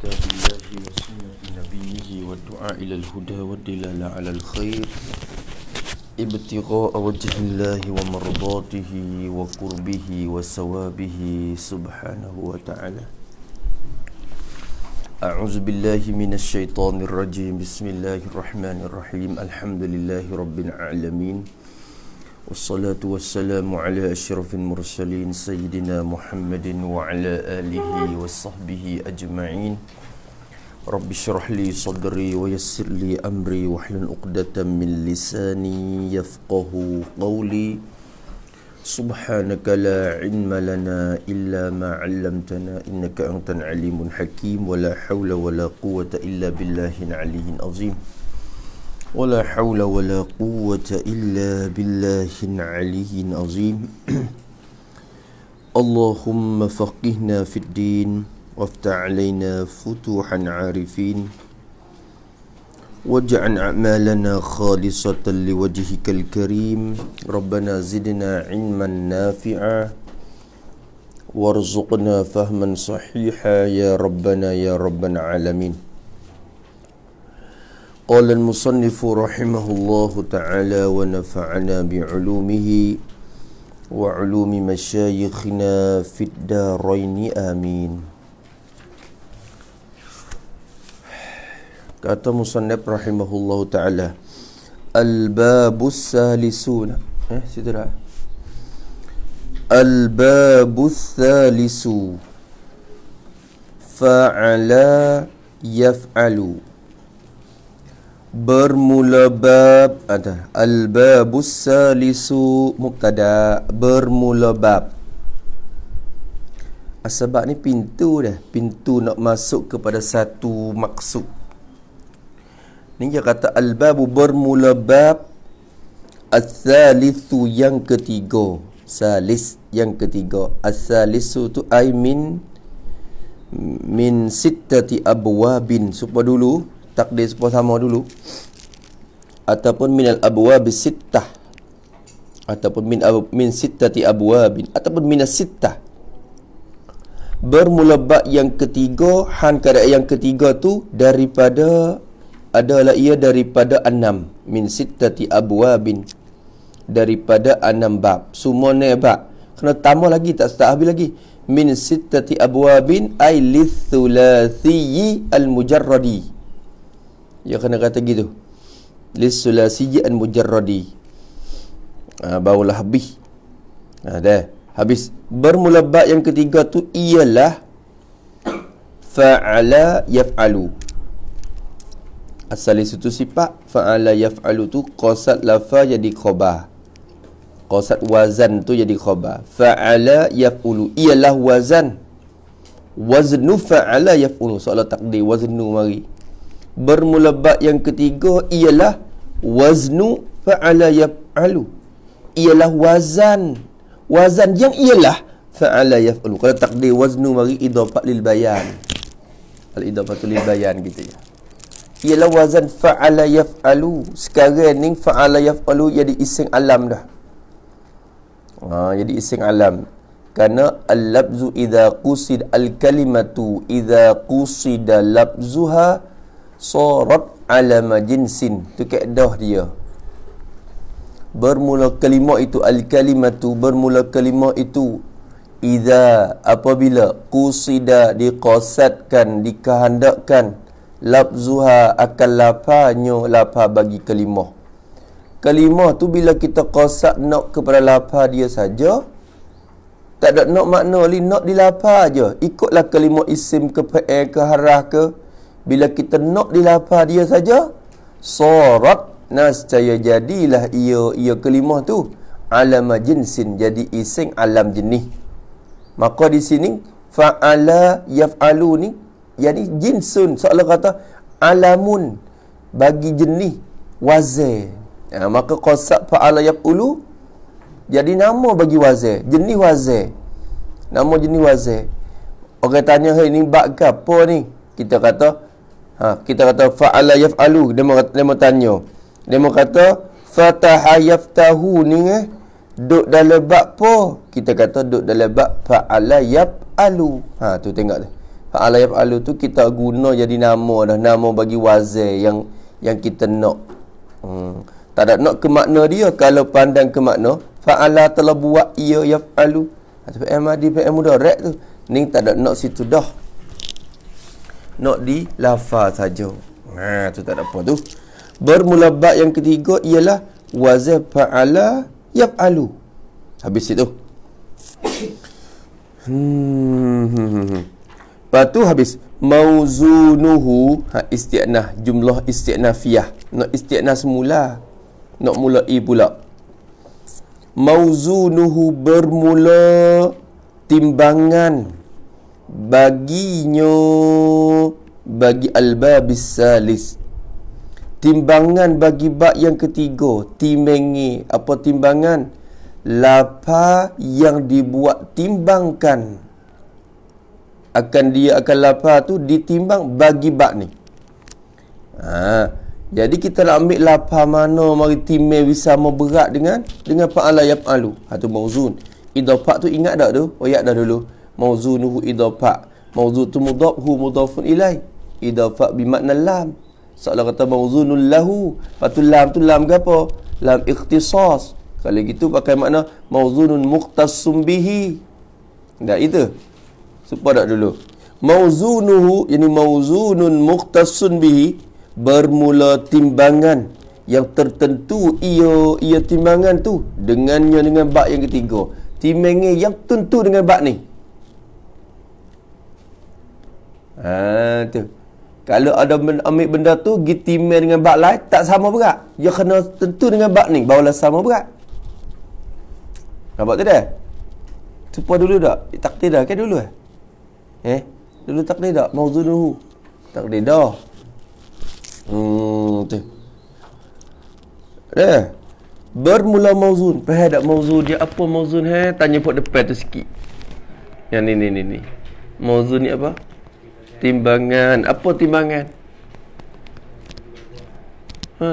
الكتاب الله وسنة نبيه والدعاء إلى الهدى والدلالة على الخير ابتغاء وجه الله ومرضاته وقربه وثوابه سبحانه وتعالى أعوذ بالله من الشيطان الرجيم بسم الله الرحمن الرحيم الحمد لله رب العالمين والصلاة والسلام على أشرف المرسلين سيدنا محمد وعلى آله وصحبه أجمعين رب اشرح لي صدري ويسر لي أمري واحلل عقدة من لساني يفقه قولي سبحانك لا علم لنا إلا ما علمتنا إنك أنت العليم الحكيم ولا حول ولا قوة إلا بالله العلي العظيم ولا حول ولا قوة إلا بالله العلي العظيم اللهم فقهنا في الدين وافتح علينا فتوحا عارفين واجعل أعمالنا خالصة لوجهك الكريم ربنا زدنا علما نافعا وارزقنا فهما صحيحا يا ربنا يا رب العالمين قال المصنف رحمه الله تعالى ونفعنا بعلومه وعلوم مشايخنا في الدارين آمين قال المصنف رحمه الله تعالى الباب الثالثون الباب الثالث فعلى يفعلوا bermula bab ada al babus salisu mubtada bermula bab sebab ni pintu dah pintu nak masuk kepada satu maksud ni dia kata al babu bermula bab as-salisu yang ketiga salis yang ketiga as-salisu tu i mean min sittati abwabin supaya dulu takdir semua sama dulu ataupun min al-abwab sittah ataupun min abu, min sittati bin, ataupun min sittah bermula bab yang ketiga han kada yang ketiga tu daripada adalah ia daripada enam min sittati bin, daripada enam bab semua ni bab kena tambah lagi tak start habis lagi min sittati abwabin ay lithulathiyi al-mujarradi dia kena kata gitu. Lisulasiji an mujarradi. Ah uh, baulah habis. Ah dah. Habis bermula bab yang ketiga tu ialah fa'ala yaf'alu. Asal itu sifat fa'ala yaf'alu tu qasad lafa jadi khabar. Qasad wazan tu jadi khabar. Fa'ala yaf'ulu ialah wazan. Waznu fa'ala yaf'ulu. Soal takdir waznu mari bermula bab yang ketiga ialah waznu fa'ala yaf'alu ialah wazan wazan yang ialah fa'ala yaf'alu kalau takdir waznu mari idafat lil bayan al idafatu lil bayan gitu ya ialah wazan fa'ala yaf'alu sekarang ni fa'ala yaf'alu jadi iseng alam dah ha, jadi iseng alam kerana al-labzu idha qusid al-kalimatu idha qusida labzuha sorot alama jinsin tu keedah dia bermula kalimah itu al kalimah tu bermula kalimah itu idza apabila qusida diqasadkan dikehendakkan lafzuha akan lapanya lafa bagi kalimah kalimah tu bila kita qasad nak kepada lafa dia saja tak ada nak makna nak dilafa aja ikutlah kalimah isim ke fa'il e ke harah ke bila kita nak dilapa dia saja sarat nascaya jadilah ia ia kelimah tu alama jinsin jadi iseng alam jenis maka di sini faala yafalu ni yani jinsun seolah kata alamun bagi jenis wazir ya, maka qasab faala yafulu jadi nama bagi wazir jenis wazir nama jenis wazir orang tanya hey, ini bak apa ni kita kata ha, kita kata fa'ala yaf'alu dia mau dia tanya dia mau kata fataha yaftahu ni eh duk dalam bab apa kita kata duk dalam bab fa'ala yaf'alu ha tu tengok tu fa'ala yaf'alu tu kita guna jadi nama dah nama bagi wazir yang yang kita nak hmm. tak ada nak ke makna dia kalau pandang ke makna fa'ala telah buat ia yaf'alu ha, tu fa'al madi fa'al rek tu ni tak ada nak situ dah nak di lafaz saja. Ha tu tak ada apa tu. Bermula bab yang ketiga ialah wazah fa'ala yaf'alu. Habis itu. Hmm. Lepas habis mauzunuhu ha isti'nah jumlah isti'nafiyah. Not isti'nah semula. Not mula i pula. Mauzunuhu bermula timbangan baginyo bagi al-babis salis timbangan bagi bab yang ketiga timengi apa timbangan lapa yang dibuat timbangkan akan dia akan lapa tu ditimbang bagi bab ni ha. jadi kita nak ambil lapa mana mari time bisa berat dengan dengan fa'ala yaf'alu ha tu mauzun idafat tu ingat tak tu oyak oh, dah dulu mauzunuhu idafa mauzu tu mudaf hu mudafun ilai idafa bi makna lam seolah kata mauzunul lahu patu lam tu lam ke apa lam ikhtisas kalau gitu pakai makna mauzunun mukhtasum bihi dah itu supaya dak dulu mauzunuhu yani mauzunun mukhtasun bihi bermula timbangan yang tertentu ia ia timbangan tu dengannya dengan bab yang ketiga timbangan yang tentu dengan bab ni Ha, tu. Kalau ada ambil benda tu, pergi dengan bak lain, tak sama berat. Ya kena tentu dengan bak ni, barulah sama berat. Nampak tu dah? Cepat dulu tak? Eh, takdir dah kan dulu eh? Eh? Dulu takdir tak? Mauzun dulu. Takdir dah. Hmm, tu. Eh? Bermula mauzun. Pahal tak mauzun? Dia apa mauzun eh? Tanya pot depan tu sikit. Yang ni ni ni ni. Mauzun ni Apa? timbangan. Apa timbangan? Ha.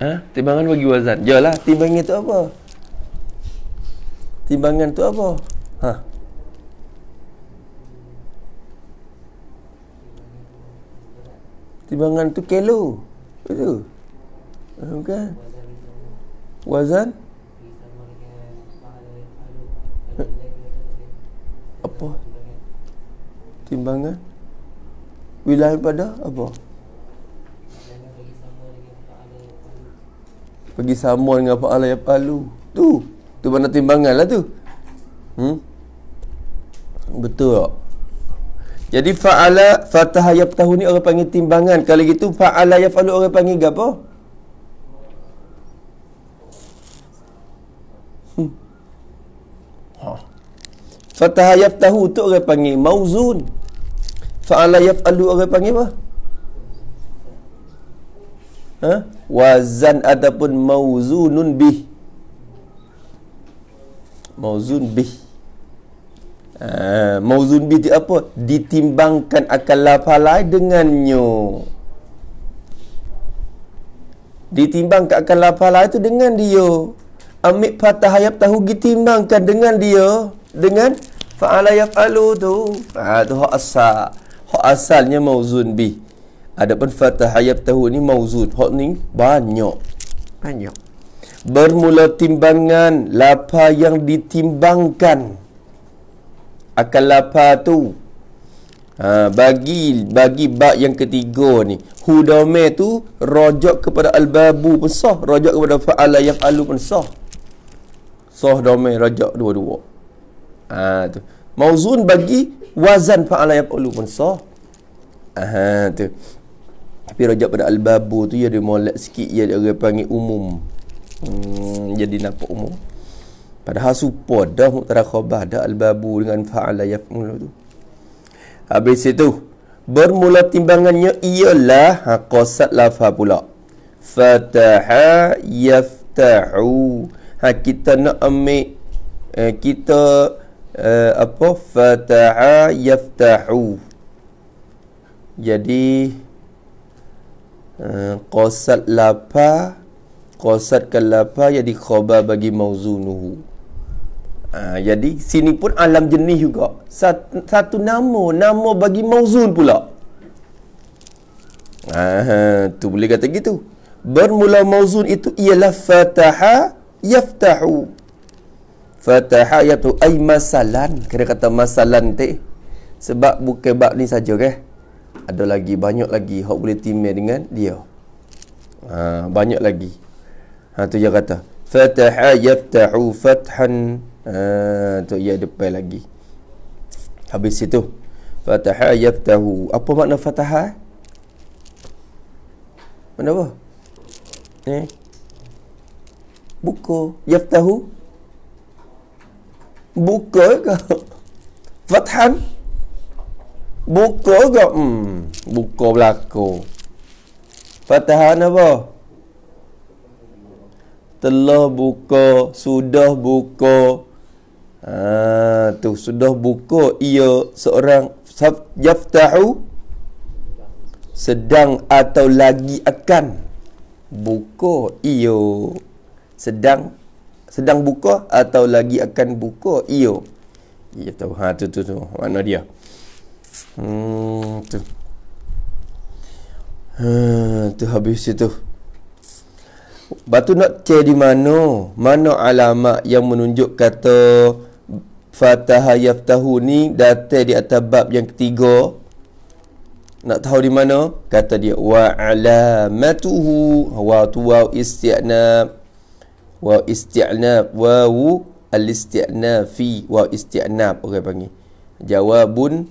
Ha? Timbangan bagi wazan. Jelah, timbangan tu apa? Timbangan tu apa? Ha. Timbangan tu kilo. itu, ha, Bukan? wazan. apa? Timbangan Wilayah pada apa? Pergi sama dengan Fa'ala yang palu Tu Tu mana timbangan lah tu hmm? Betul tak? Jadi Fa'ala Fatah Hayab tahun ni orang panggil timbangan Kalau gitu Fa'ala Hayab palu orang panggil apa? Apa? Fatahayaf tahu tu orang panggil mauzun. Fa'ala alu orang panggil apa? Ha? Wazan ataupun mauzunun bih. Mauzun bih. Uh, mauzun bih apa? Ditimbangkan akal lafalai dengannya. Ditimbang ke akal lafalai itu dengan dia. Amik patah hayap tahu ditimbangkan dengan dia. Dengan fa'ala yaf'alu tu ha, ah, tu hak asal hak asalnya mauzun bi ada pun fatah ayat tahu ni mauzun hak ni banyak banyak bermula timbangan lapa yang ditimbangkan akan lapa tu ha, bagi bagi bab yang ketiga ni hudame tu rojak kepada albabu babu pun sah rojak kepada fa'ala alu pun sah sah domain rajak dua-dua ha, tu. Mauzun bagi wazan fa'ala yaf'ulu pun sah. Aha tu. Tapi rajak pada al-babu tu ya dia molek sikit ya dia panggil umum. Hmm, jadi nampak umum. Padahal supo dah mutara khabar dah al-babu dengan fa'ala yaf'ulu tu. Habis itu bermula timbangannya ialah ha lafa pula. Fataha yaftahu. Ha kita nak ambil eh, kita uh, apa fataha yaftahu jadi uh, qasad lapa qasad kalapa jadi khabar bagi mauzunuhu uh, jadi sini pun alam jenis juga satu, satu nama nama bagi mauzun pula Ah, tu boleh kata gitu. Bermula mauzun itu ialah fataha yaftahu fatahah ya tu ai masalan Kena kata masalan te sebab bukan bab ni saja ke ada lagi banyak lagi hak boleh timbang dengan dia ha, banyak lagi ha tu dia kata fataha yaftahu fathan ha, tu dia depan lagi habis situ fataha yaftahu apa makna fataha eh? mana apa eh buku yaftahu buka ke fathan buka ke hmm buka berlaku fathan apa telah buka sudah buka ha, tu sudah buka ia seorang yaftahu sedang atau lagi akan buka ia sedang sedang buka atau lagi akan buka io, ya tahu ha tu tu tu mana dia hmm tu ha tu habis situ, batu nak cek di mana mana alamat yang menunjuk kata fataha yaftahu ni datang di atas bab yang ketiga nak tahu di mana kata dia wa alamatuhu wa tuwa istiqnab wa isti'nab wa wu al fi wa isti'nab orang okay, panggil jawabun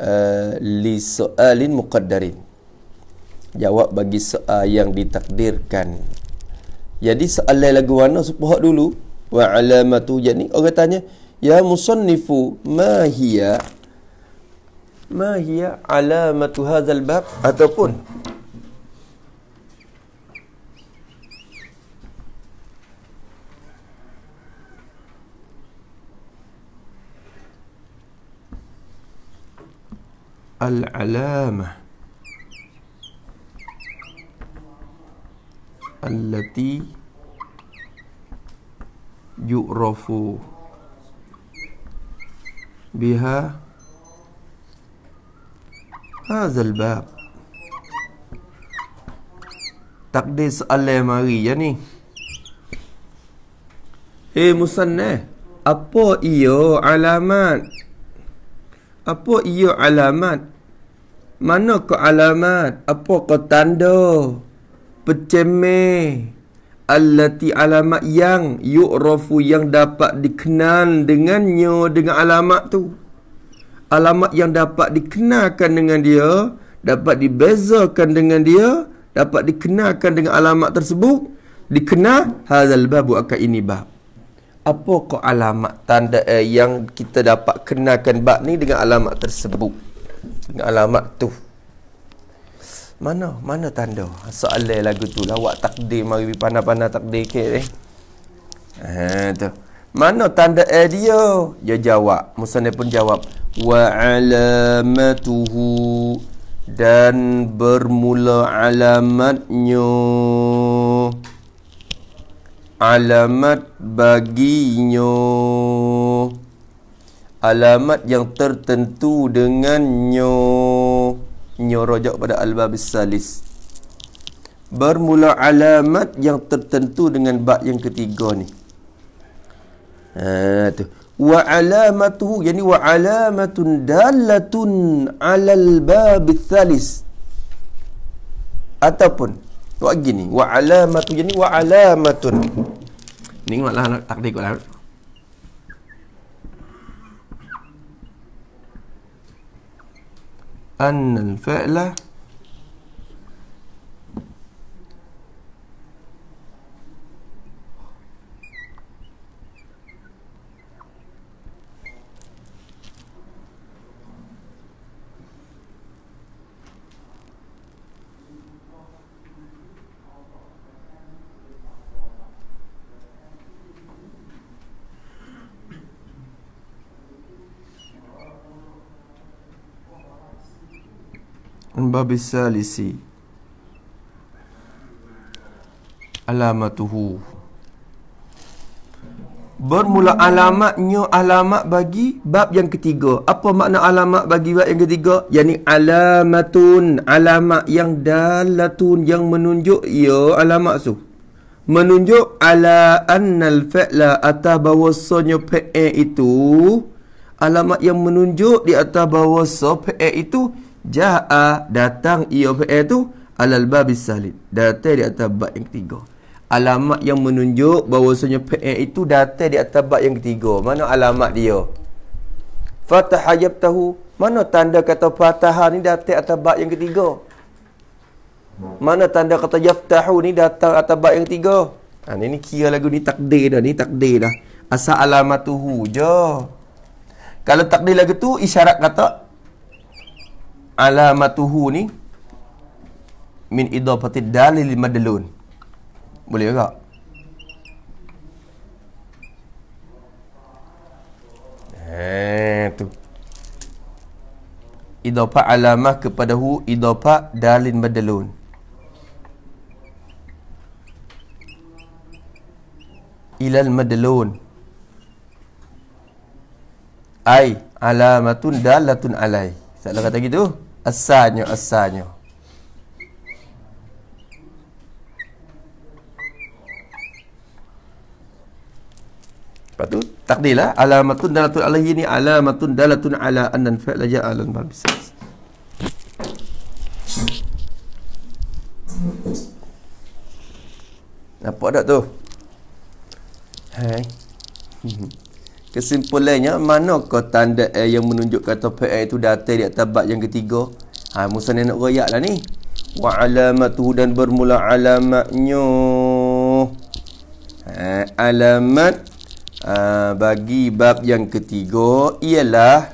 uh, li soalin muqaddarin jawab bagi soal yang ditakdirkan jadi soalan lagu mana supaya dulu wa alamatu jadi orang tanya ya musannifu ma hiya ma hiya alamatu hadzal bab ataupun العلامة التي يعرف بها هذا الباب تقديس الماري يعني إيه مصنع أبو إيو علامات apa ia alamat mana ke alamat apa ke tanda peceme allati alamat yang yu'rafu yang dapat dikenal dengannya dengan alamat tu alamat yang dapat dikenalkan dengan dia dapat dibezakan dengan dia dapat dikenalkan dengan alamat tersebut dikenal hadzal babu akan ini bab apa ko alamat tanda eh, yang kita dapat kenakan bak ni dengan alamat tersebut dengan alamat tu mana mana tanda soalan lagu tu lawak lah, takdir mari panah-panah takdir ke eh ha tu mana tanda eh, dia dia jawab musanne pun jawab wa alamatuhu dan bermula alamatnya alamat baginya alamat yang tertentu dengan nyo nyo rojak pada albab salis bermula alamat yang tertentu dengan bab yang ketiga ni ha tu wa alamatu yani wa alamatun dalatun alal bab salis ataupun Buat gini. Wa alamatu jadi wa alamatun. Ni ingatlah takdir kau lah. Anna al-fa'la الباب الثالث علامته Bermula alamatnya alamat bagi bab yang ketiga. Apa makna alamat bagi bab yang ketiga? Yani alamatun, alamat yang dalatun yang menunjuk ya alamat tu. Menunjuk ala annal fa'la atau bahawasanya fa'il itu alamat yang menunjuk di atas bahawa fa'il itu Ja'a datang IOPL itu alal babis salit Datang di atas bab yang ketiga. Alamat yang menunjuk bahawasanya PL itu datang di atas bab yang ketiga. Mana alamat dia? Fatah hajab tahu. Mana tanda kata fatah ni datang atas bab yang ketiga? Mana tanda kata yaftahu ni datang atas bab yang ketiga? Ha, ni kira lagu ni takdir dah. Ni takdir dah. asa alamat tu hu je. Kalau takdir lagu tu isyarat kata alamatuhu ni min idafati dalil madlun. Boleh ke tak? Eh tu. Idafa alamah kepada hu idafa dalil madlun. Ilal madlun. Ai alamatun dalatun alai. Salah kata gitu. Asanyo, asanyo. Lepas tu, takdir lah. Alamatun dalatun alaihi ni alamatun dalatun ala annan fa'la ja'alan barbisas. Nampak tak tu? Hai. Hmm. Kesimpulannya, mana manakah tanda air yang menunjukkan topik air itu datang di atas bab yang ketiga? Ha, Musa nak rakyat lah ni. Wa alamatu dan bermula alamatnya. Ha, alamat ha, bagi bab yang ketiga ialah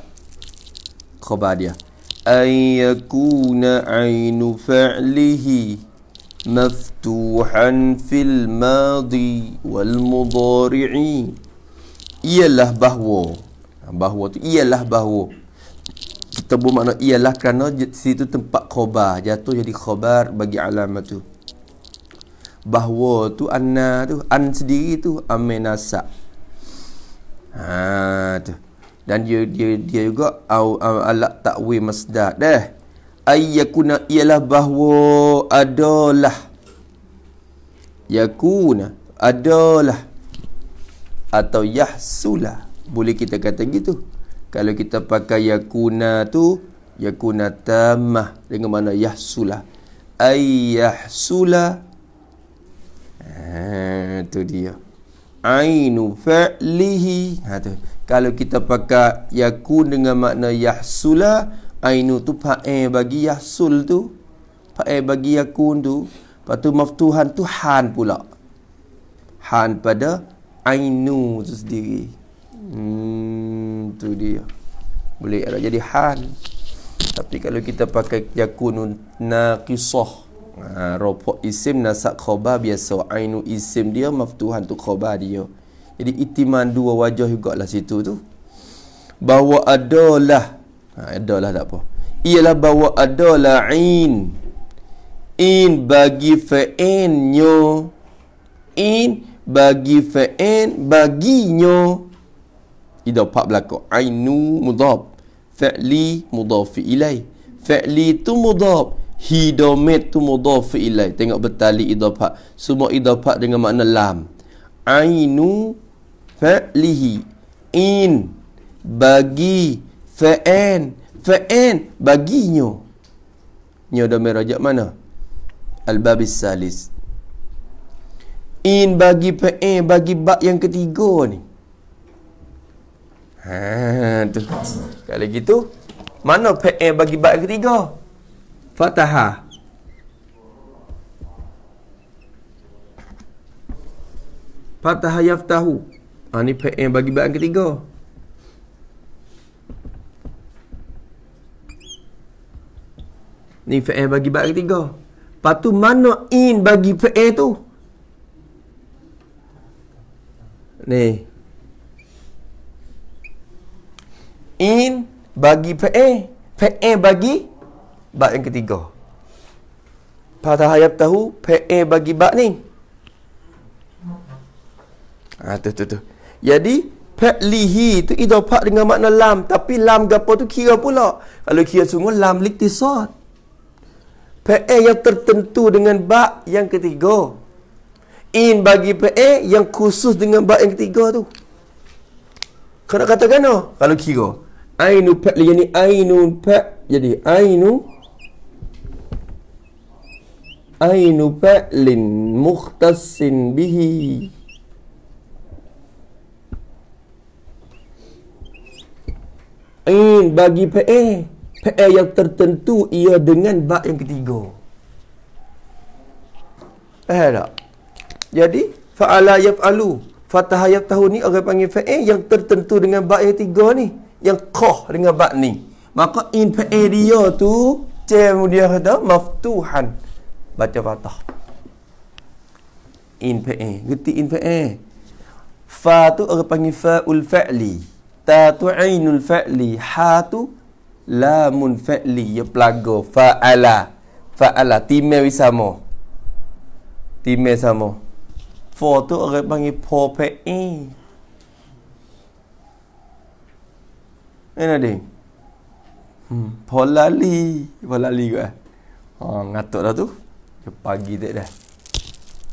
khabar dia. Ayakuna aynu fa'lihi fil في wal والمضارعين ialah bahawa ha, bahawa tu ialah bahawa kita buat bermakna ialah kerana situ tempat khobar jatuh jadi khobar bagi alamat tu bahawa tu anna tu an sendiri tu amenasa ha tu dan dia dia dia juga au alat takwi masdar deh ayyakuna ialah bahawa adalah yakuna adalah atau yahsula boleh kita kata gitu kalau kita pakai yakuna tu yakuna tamah dengan mana yahsula ay yahsula ha, tu dia ainu fa'lihi ha tu kalau kita pakai yakun dengan makna yahsula ainu tu fa'e bagi yahsul tu fa'e bagi yakun tu lepas tu maftuhan tu han pula han pada ainu tu sendiri hmm tu dia boleh ada jadi han tapi kalau kita pakai yakunu naqisah ha ropok isim nasab khabar biasa ainu isim dia tuhan tu khabar dia jadi itiman dua wajah juga lah situ tu bahawa adalah ha adalah tak apa ialah bahawa adalah ain in bagi fa'in yo, in, in bagi fa'in baginyo idopak berlaku ainu mudhaf fa'li mudhaf ilai fa'li tu mudhaf hidomet tu mudhaf ilai tengok betali idopak semua idopak dengan makna lam ainu fa'lihi in bagi fa'in fa'in baginyo nyo domer rajak mana al-babis salis In bagi pe'in eh, bagi bak yang ketiga ni. Ha tu. Kalau gitu mana pe'in eh, bagi bak yang ketiga? Fataha, Fataha yaftahu. Ha ni pe'in eh, bagi bak yang ketiga. Ni fe'in bagi bak ketiga. patu mana in bagi fe'in tu? Ni. In bagi PE, eh, PE eh bagi bab yang ketiga. Patah ayat tahu PE eh bagi bab ni. Ha tu tu tu. Jadi Pe'lihi itu idopak dengan makna lam. Tapi lam gapo tu kira pula. Kalau kira sungguh lam liktisot. Pe'e yang tertentu dengan bak yang ketiga in bagi PA eh, yang khusus dengan bab yang ketiga tu. Kau nak katakan Kalau kira. Ainu pe jadi ainu pe jadi ainu ainu pe lin muhtasin bihi. In bagi pe eh, PA yang tertentu ia dengan bab yang ketiga. Eh tak? Jadi fa'ala yaf'alu fataha yaftahu ni orang panggil fa'il yang tertentu dengan ba yang tiga ni yang koh dengan ba ni. Maka in fa'il dia tu kemudian dia maftuhan baca fathah. In fa'il, geti in fa'il. Fa tu orang panggil fa'ul fa'li. Ta tu ainul fa'li. Ha tu lamun fa'li ya plago fa'ala. Fa'ala timme sama Timme sama 佛都阿个帮伊破皮因，哎那里，嗯，破拉里，破拉里个，哦，ngat tu dah tu, pagi dek dah,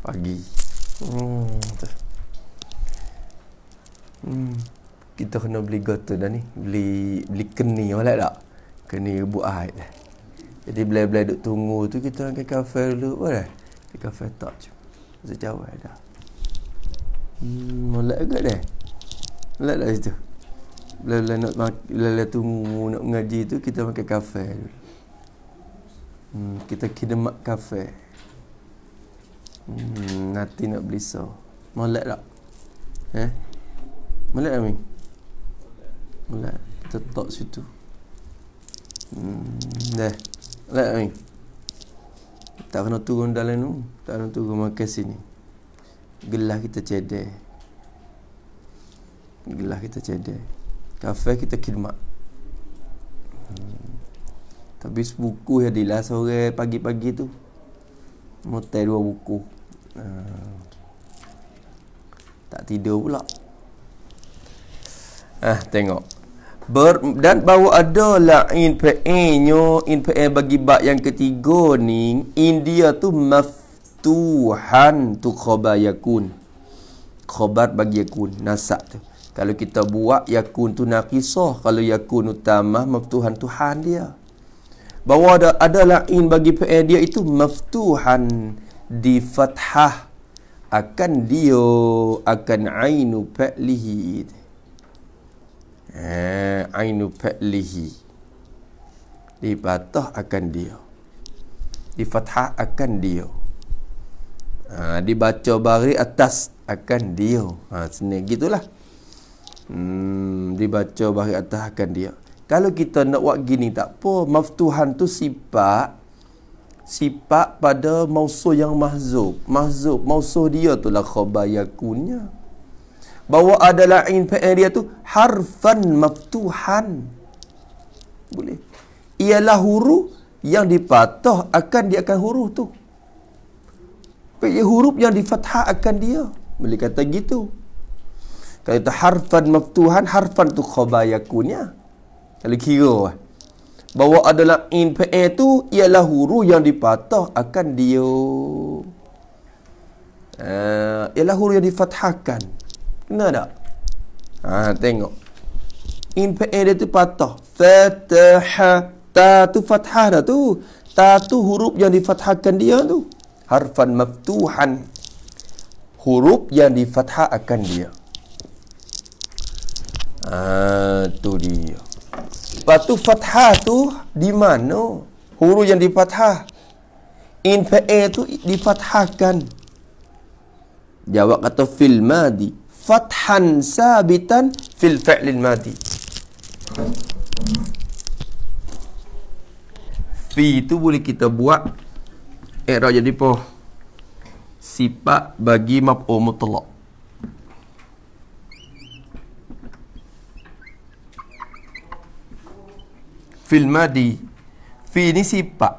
pagi, hmm, tu, hmm, kita kena beli gotu dah ni, beli beli keni, boleh tak? Keni buah air dah. Jadi bila-bila duk tunggu tu kita nak ke kafe dulu boleh. ke kafe tak je. Sejauh dah. Hmm, malak agak dah. Malak dah situ. Bila-bila nak bila tunggu nak mengaji tu kita makan kafe dulu. Hmm, kita kidemak kafe. Hmm, nanti nak beli so. molek tak? Eh? molek tak, Molek, Kita tak situ. Hmm, dah. Malak, Amin? Tak nak turun dalam ni. Tak kena turun makan sini gelas kita ceder gelas kita ceder kafe kita khidmat hmm. tapi buku yang dilah sore pagi-pagi tu mutai dua buku hmm. tak tidur pula ah tengok Ber, dan bawa ada lain pe'enyo in pe'en bagi bak yang ketiga ni India tu maf Tuhan tu khabar yakun khabar bagi yakun Nasak tu Kalau kita buat yakun tu nak Kalau yakun utama Tuhan Tuhan dia Bahawa ada, ada lain bagi PA dia itu Maftuhan Di fathah Akan dia Akan ainu pa'lihi eh, Ainu pa'lihi Di patah akan dia Di fathah akan dia ha, dia bari atas akan dia ha, seni gitulah hmm, dia bari atas akan dia kalau kita nak buat gini tak apa maftuhan tu sifat sifat pada mausul yang mahzub mahzub mausul dia tu lah khabar yakunnya bahawa adalah in dia tu harfan maftuhan boleh ialah huruf yang dipatah akan dia akan huruf tu ia huruf yang difathah akan dia. Beliau kata gitu. Kalau itu harfan maftuhan, harfan tu khobayakunya. Kalau kira Bahawa adalah in pe e tu ialah huruf yang dipatah akan dia. Uh, ialah huruf yang difathahkan. Kenal tak? Ha, tengok. In pe e dia tu patah. Fathah. Ta tu fathah dah tu. Ta tu huruf yang difathahkan dia tu harfan maftuhan huruf yang difathah akan dia ah tu dia Batu fathah tu di mana huruf yang difathah in fa'e tu difathahkan jawab kata fil madi fathan sabitan fil fa'lil madi fi tu boleh kita buat Ikhraq jadi poh. Sifat bagi map maf'ul telok. Fil di. Fi ni sifat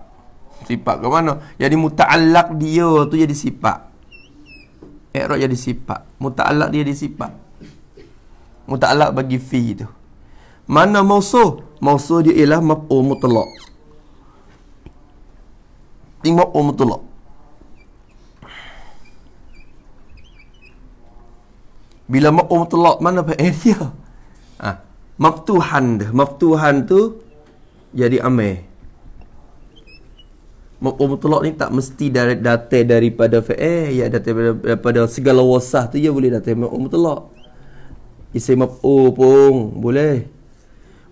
Sifat ke mana? Jadi muta'alak dia tu jadi sifat Ikhraq jadi sifat Muta'alak dia jadi sifat Muta'alak bagi fi tu Mana mausuh? Mausuh dia ialah map mutlak telok. Tengok Umatullah Bila mak umatullah mana pak area? Ah, ha, maftuhan dah. Maftuhan tu jadi ameh. Mak umatullah ni tak mesti dari data daripada fa eh ya data daripada, daripada segala wasah tu ya boleh data mak umatullah. Isi mak oh, pun boleh.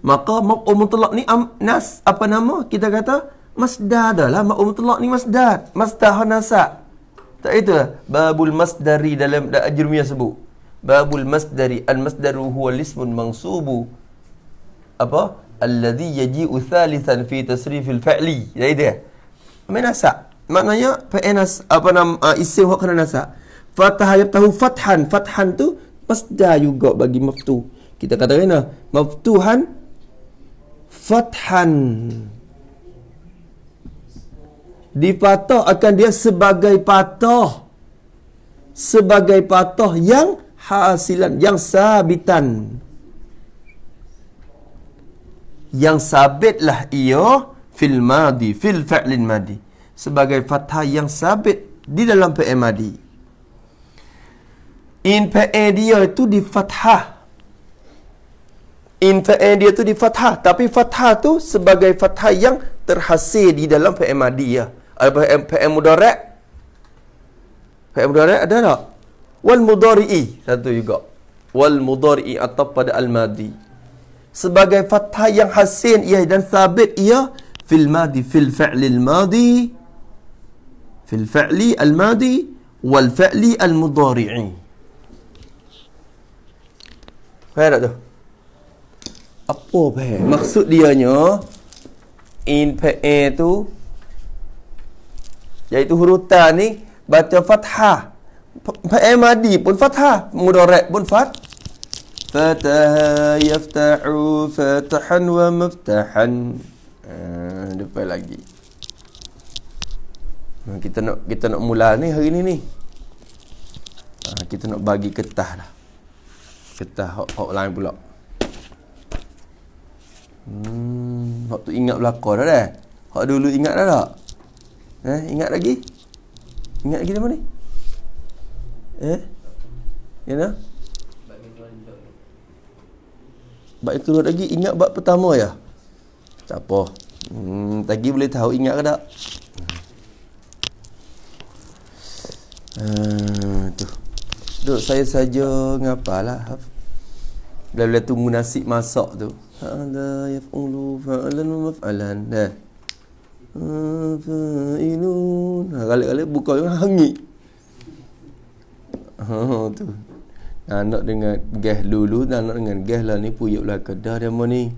Maka mak umatullah ni am, nas apa nama kita kata? Masdar dah lah Mak Allah ni masdar Masdar hanasak Tak itu lah Babul masdari dalam da Jermia sebut Babul masdari Al-masdaru huwa lismun mangsubu Apa? Alladhi yaji'u thalithan fi tasrifil fa'li Dah itu lah eh? Menasak Maknanya Fa'enas Apa nama uh, ah, Isim huwa kena nasak Fatahayab tahu fathan Fathan tu Masdar juga bagi maftu Kita kata kena lah. Maftuhan Fathan dipatah akan dia sebagai patah sebagai patah yang hasilan yang sabitan yang sabitlah ia fil madi fil fa'lin madi sebagai fathah yang sabit di dalam fi'il madi in fi'il dia itu di fathah in fi'il dia itu di fathah tapi fathah tu sebagai fathah yang terhasil di dalam fi'il madi ya. PM PM mudarat PM mudarat ada tak wal mudari'i satu juga wal mudari'i atau pada al madi sebagai fathah yang hasin ia dan sabit ia fil madi fil fa'li al madi fil fa'li al madi wal fa'li al mudari'i faham tak tu apa faham maksud dianya in fa'a tu iaitu huruf ta ni baca fathah pa madi pun fathah mudarat pun fat fataha yaftahu fatahan wa maftahan uh, ah, depa lagi ah, kita nak kita nak mula ni hari ni ni uh, kita nak bagi ketah lah ketah hok lain pula hmm hok tu ingat belakor dah dah hok dulu ingat dah tak Eh, ingat lagi? Ingat lagi nama ni? Eh? Ya nah. Bab kedua lagi ingat bab pertama ya. Tak apa. Hmm, tadi boleh tahu ingat ke tak? Hmm, tu. Duk saya saja ngapalah. Bila-bila tunggu nasi masak tu. Ha la yaf'ulu fa'lan wa maf'alan. Dah. Eh. Afainun. Ha, Kali-kali buka yang hangit. Ha, tu. Nah, nak dengan gas dulu dan nak dengan gas lah ni puyuk lah kedah dia mah ni.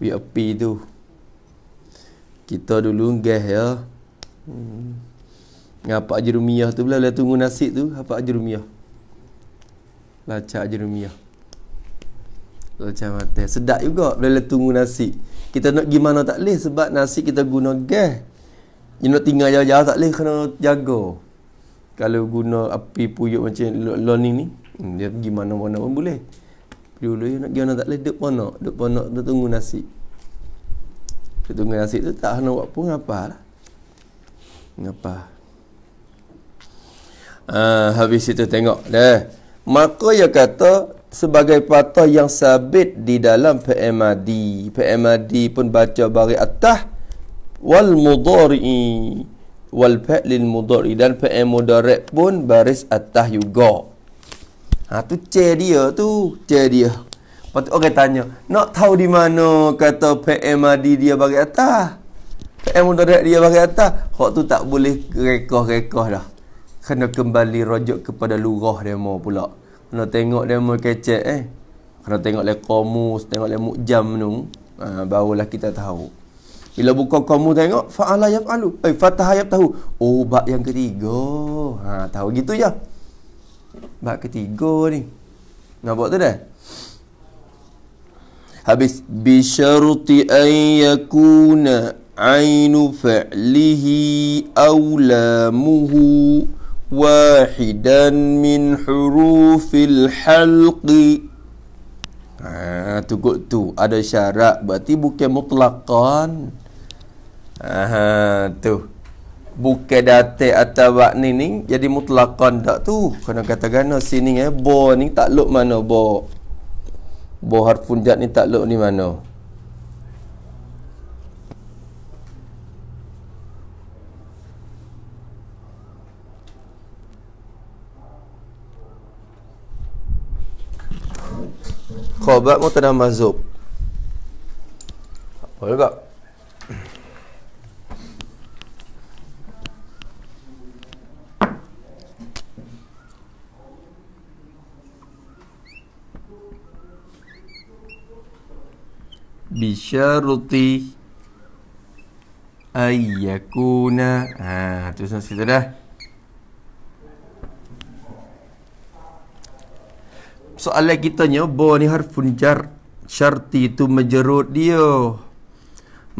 Puyuk api tu. Kita dulu gas ya. Hmm. Ngapak jerumiah tu pula lah tunggu nasi tu. Apa jerumiah? Lacak jerumiah. Lacak mata. Sedap juga bila tunggu nasi. Kita nak pergi mana tak boleh sebab nasi kita guna gas. You nak tinggal jauh-jauh tak boleh kena jaga. Kalau guna api puyuk macam loni ni, hmm, dia pergi mana-mana pun boleh. Dulu you nak pergi mana tak boleh, duduk ponok. Duduk ponok, duduk tunggu nasi. Duduk tunggu nasi tu tak nak buat pun apa lah. Apa. Uh, ah, habis itu tengok deh. Maka ia kata sebagai patah yang sabit di dalam PMAD PMAD pun baca bari atah wal mudari wal fa'lil mudari dan PM mudarek pun baris atah juga ha tu c dia tu c dia Lepas tu orang tanya Nak tahu di mana kata PMAD dia bagi atas PM mudarat dia bagi atas Hak tu tak boleh rekoh-rekoh dah Kena kembali rojok kepada lurah dia mau pula Kena tengok dia mu kecek eh. Kena tengok le komus, tengok le mukjam tu. Ha, barulah kita tahu. Bila buka komus tengok fa'ala yaf'alu. Eh fatah tahu. Oh bab yang ketiga. Ha tahu gitu ya. Bab ketiga ni. Nampak tu dah? Habis bi syarti an yakuna ainu fi'lihi aw lamuhu واحدا min حروف الحلق ha, Tukuk tu ada syarat berarti bukan mutlakan Aha, tu bukan date atau bak ni ni jadi mutlakan tak tu kena kata gana sini eh bo ni tak luk mana bo bo harfun jat ni tak luk ni mana Khobat mutanah mazhub Apa tak? Bisharuti Ayyakuna Haa tu sana dah soalan kitanya bo ni harfun jar syarti tu majrur dia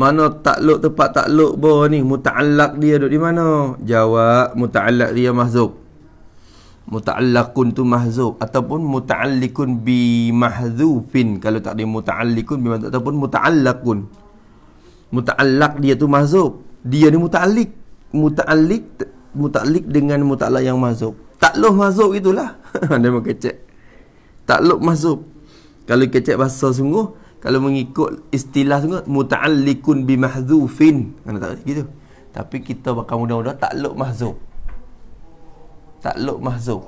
mano takluk tempat takluk bo ni mutaallaq dia duduk di mana jawab mutaallaq dia mahzub mutaallaqun tu mahzub ataupun mutaallikun bi mahzufin kalau tak ada mutaallikun memang ataupun mutaallaqun mutaallaq dia tu mahzub dia ni mutaallik mutaallik mutaallik dengan mutaallaq yang mahzub takluk mahzub itulah dia mau kecek tak Takluk mazhub. Kalau kita cek bahasa sungguh, kalau mengikut istilah sungguh, muta'allikun bimahzufin. Mana tak gitu. Tapi kita bakal mudah-mudah takluk Tak Takluk mazhub.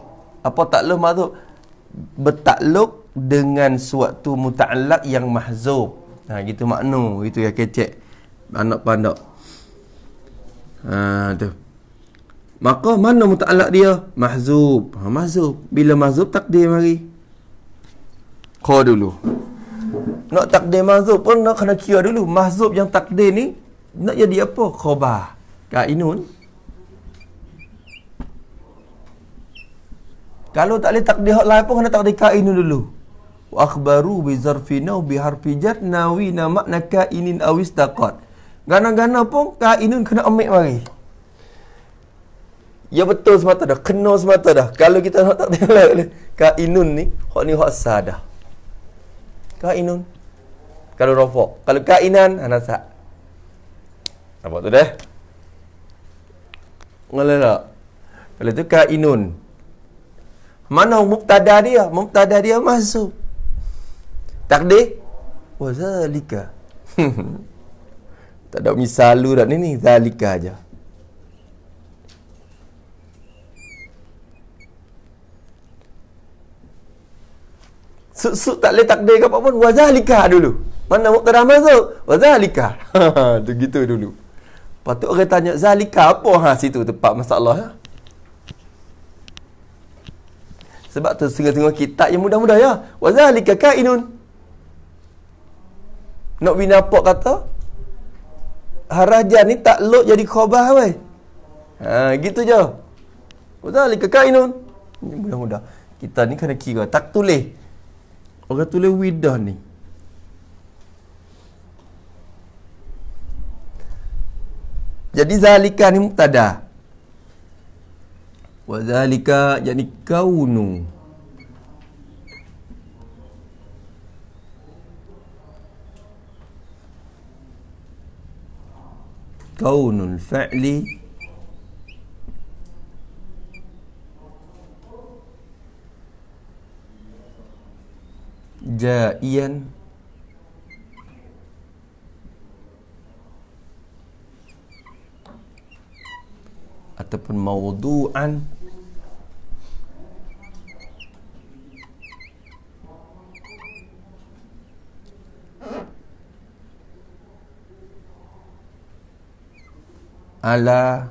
Apa tak takluk mazhub? Bertakluk dengan suatu muta'allak yang mahzub. Ha, gitu makna. Itu ya kecek. Anak-anak. Ha, tu. Maka mana muta'alak dia? Mahzub. Ha, mahzub. Bila mahzub, takdir mari. Kau dulu Nak takdir mazhub pun nak kena kira dulu Mazhub yang takdir ni Nak jadi apa? Khobah Kainun Kalau tak boleh takdir hak lain pun kena takdir kainun dulu Wa akhbaru bi zarfina bi harfi jar nawi na makna kainin awis taqat. Gana-gana pun kainun kena ambil mari. Ya betul semata dah, kena semata dah. Kalau kita nak tak tengok lain kainun ni, hak ni hak sah dah kainun kalau rofok kalau kainan anasa apa tu dah ngalah tak kalau tu kainun mana mubtada dia mubtada dia masuk takdir wa zalika tak ada misal lu dah zalika aja so, so, tak boleh takdir ke apa pun wazalika dulu mana waktu dah masuk wazalika tu gitu dulu patut orang tanya zalika apa ha situ tempat masalah ya? sebab tu tengah-tengah kitab yang mudah-mudah ya wazalika kainun nak bina apa kata harajan ni tak lot jadi khabar wei ha gitu je wazalika kainun mudah-mudah kita ni kena kira tak tulis Orang tulis widah ni Jadi zalika ni mutada Wa zalika Jadi kaunu Kaunul fa'li jaian ataupun maudu'an ala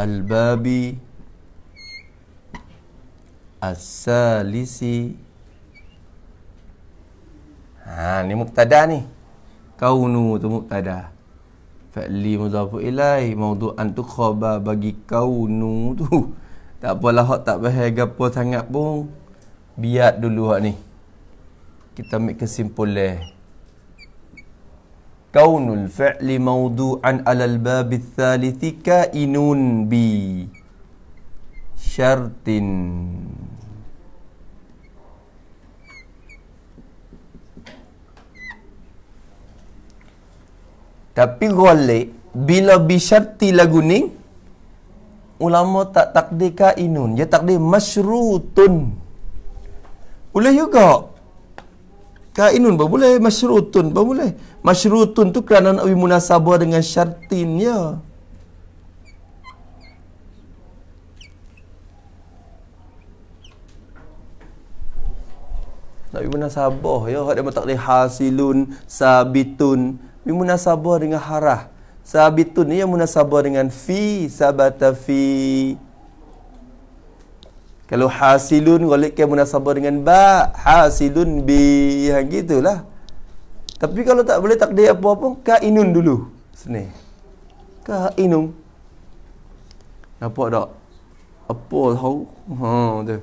al-babi As-salisi Ha ni mubtada ni. Kaunu tu mubtada. Fa'li mudhafu ilai maudu'an tu khabar bagi kaunu tu. Tak apalah hak tak bahaya gapo sangat pun. Biar dulu hak ni. Kita ambil kesimpulan. Kaunul fa'li maudu'an alal babi thalithi kainun bi. Kaunul fa'li alal babi thalithi kainun bi syartin Tapi golek bila bisyarti lagu ni ulama tak takdir kainun dia takdir masyrutun boleh juga kainun kan pun boleh masyrutun pun boleh masyrutun tu kerana awi munasabah dengan syartin ya Nak bimunasabah ya. Hak dia mentakli hasilun, sabitun. Bimunasabah dengan harah. Sabitun ni yang munasabah dengan fi, sabata fi. Kalau hasilun, golikkan munasabah dengan ba, hasilun bi. Yang ha, gitulah. Tapi kalau tak boleh takde apa-apa pun, kainun dulu. Sini. Kainun. Nampak tak? Apa tau? Lah, ha, tu.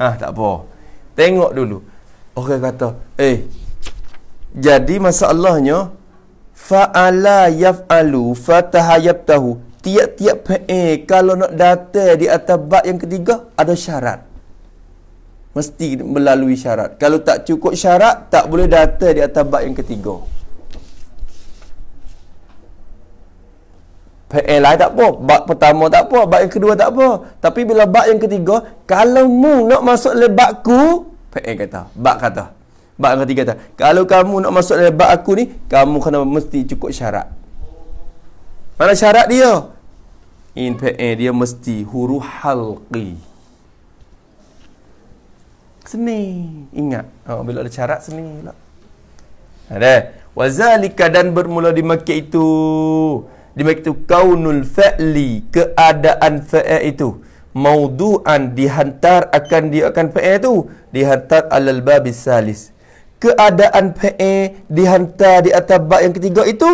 Ha, tak apa. Tengok dulu. Orang kata, "Eh, jadi masalahnya fa'ala yaf'alu fatahayabtahu tiap-tiap pe kalau nak datang di atas bab yang ketiga ada syarat mesti melalui syarat kalau tak cukup syarat tak boleh datang di atas bab yang ketiga pe lain tak apa bab pertama tak apa bab yang kedua tak apa tapi bila bab yang ketiga kalau mu nak masuk lebakku tak yang kata. Bak kata. Bak yang ketiga kata. Kalau kamu nak masuk dalam bak aku ni, kamu kena mesti cukup syarat. Mana syarat dia? In eh, dia mesti huru halqi. Seni. Ingat. Oh, bila ada syarat, seni pula. Ada. Wazalika dan bermula di Mekah itu. Di Mekah itu kaunul fa'li. Keadaan fa'i itu mauduan dihantar akan dia akan PA tu dihantar alal babis salis keadaan PA dihantar di atas bab yang ketiga itu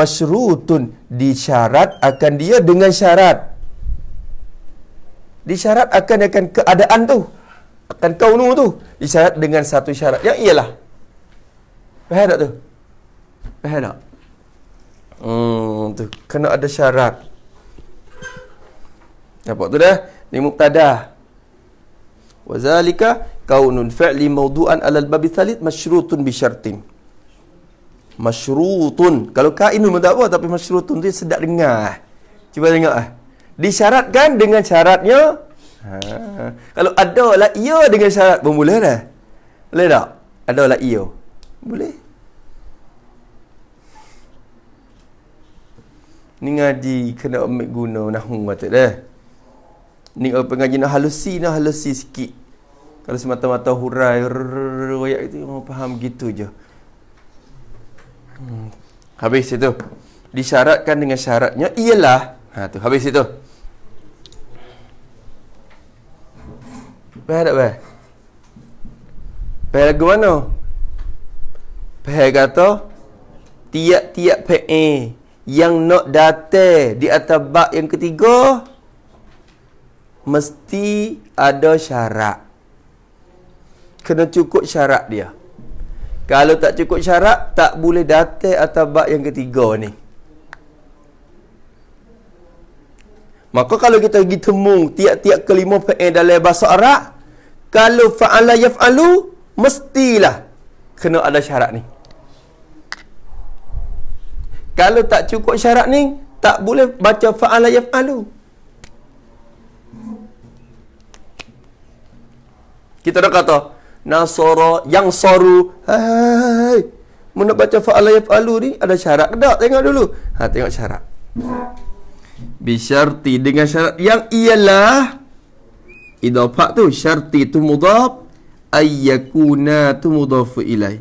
masyrutun disyarat akan dia dengan syarat disyarat akan akan keadaan tu akan kau kaunu tu disyarat dengan satu syarat yang ialah faham tak tu faham tak hmm tu kena ada syarat Dapat tu dah ni mubtada wa zalika kaunun fi'li mawdu'an alal al-bab thalith mashrutun bi syartin mashrutun kalau kainun tak apa tapi mashrutun tu sedap dengar cuba tengok ah disyaratkan dengan syaratnya ha. kalau ada lah ia dengan syarat pun boleh dah boleh tak ada lah ia boleh ni ngaji kena ambil guna nahu kata dah ni uh, pengaji nak halusi nak halusi sikit kalau semata-mata hurai royak itu oh, faham gitu je hmm. habis itu disyaratkan dengan syaratnya ialah ha tu habis itu Pahal tak pahal? Pahal ke mana? Pahal kata Tiap-tiap pe'e Yang nak date Di atas bak yang ketiga mesti ada syarat kena cukup syarat dia kalau tak cukup syarat tak boleh datang atau bab yang ketiga ni maka kalau kita pergi temu tiap-tiap kelima fa'il dalam bahasa Arab kalau fa'ala yaf'alu mestilah kena ada syarat ni kalau tak cukup syarat ni tak boleh baca fa'ala yaf'alu Kita dah kata Nasoro yang soru Hai Mana baca fa'ala yaf'alu ni Ada syarat ke tak? Tengok dulu Ha tengok syarat Bisharti dengan syarat yang ialah Idafak tu syarti tu mudaf Ayyakuna tu mudafu ilai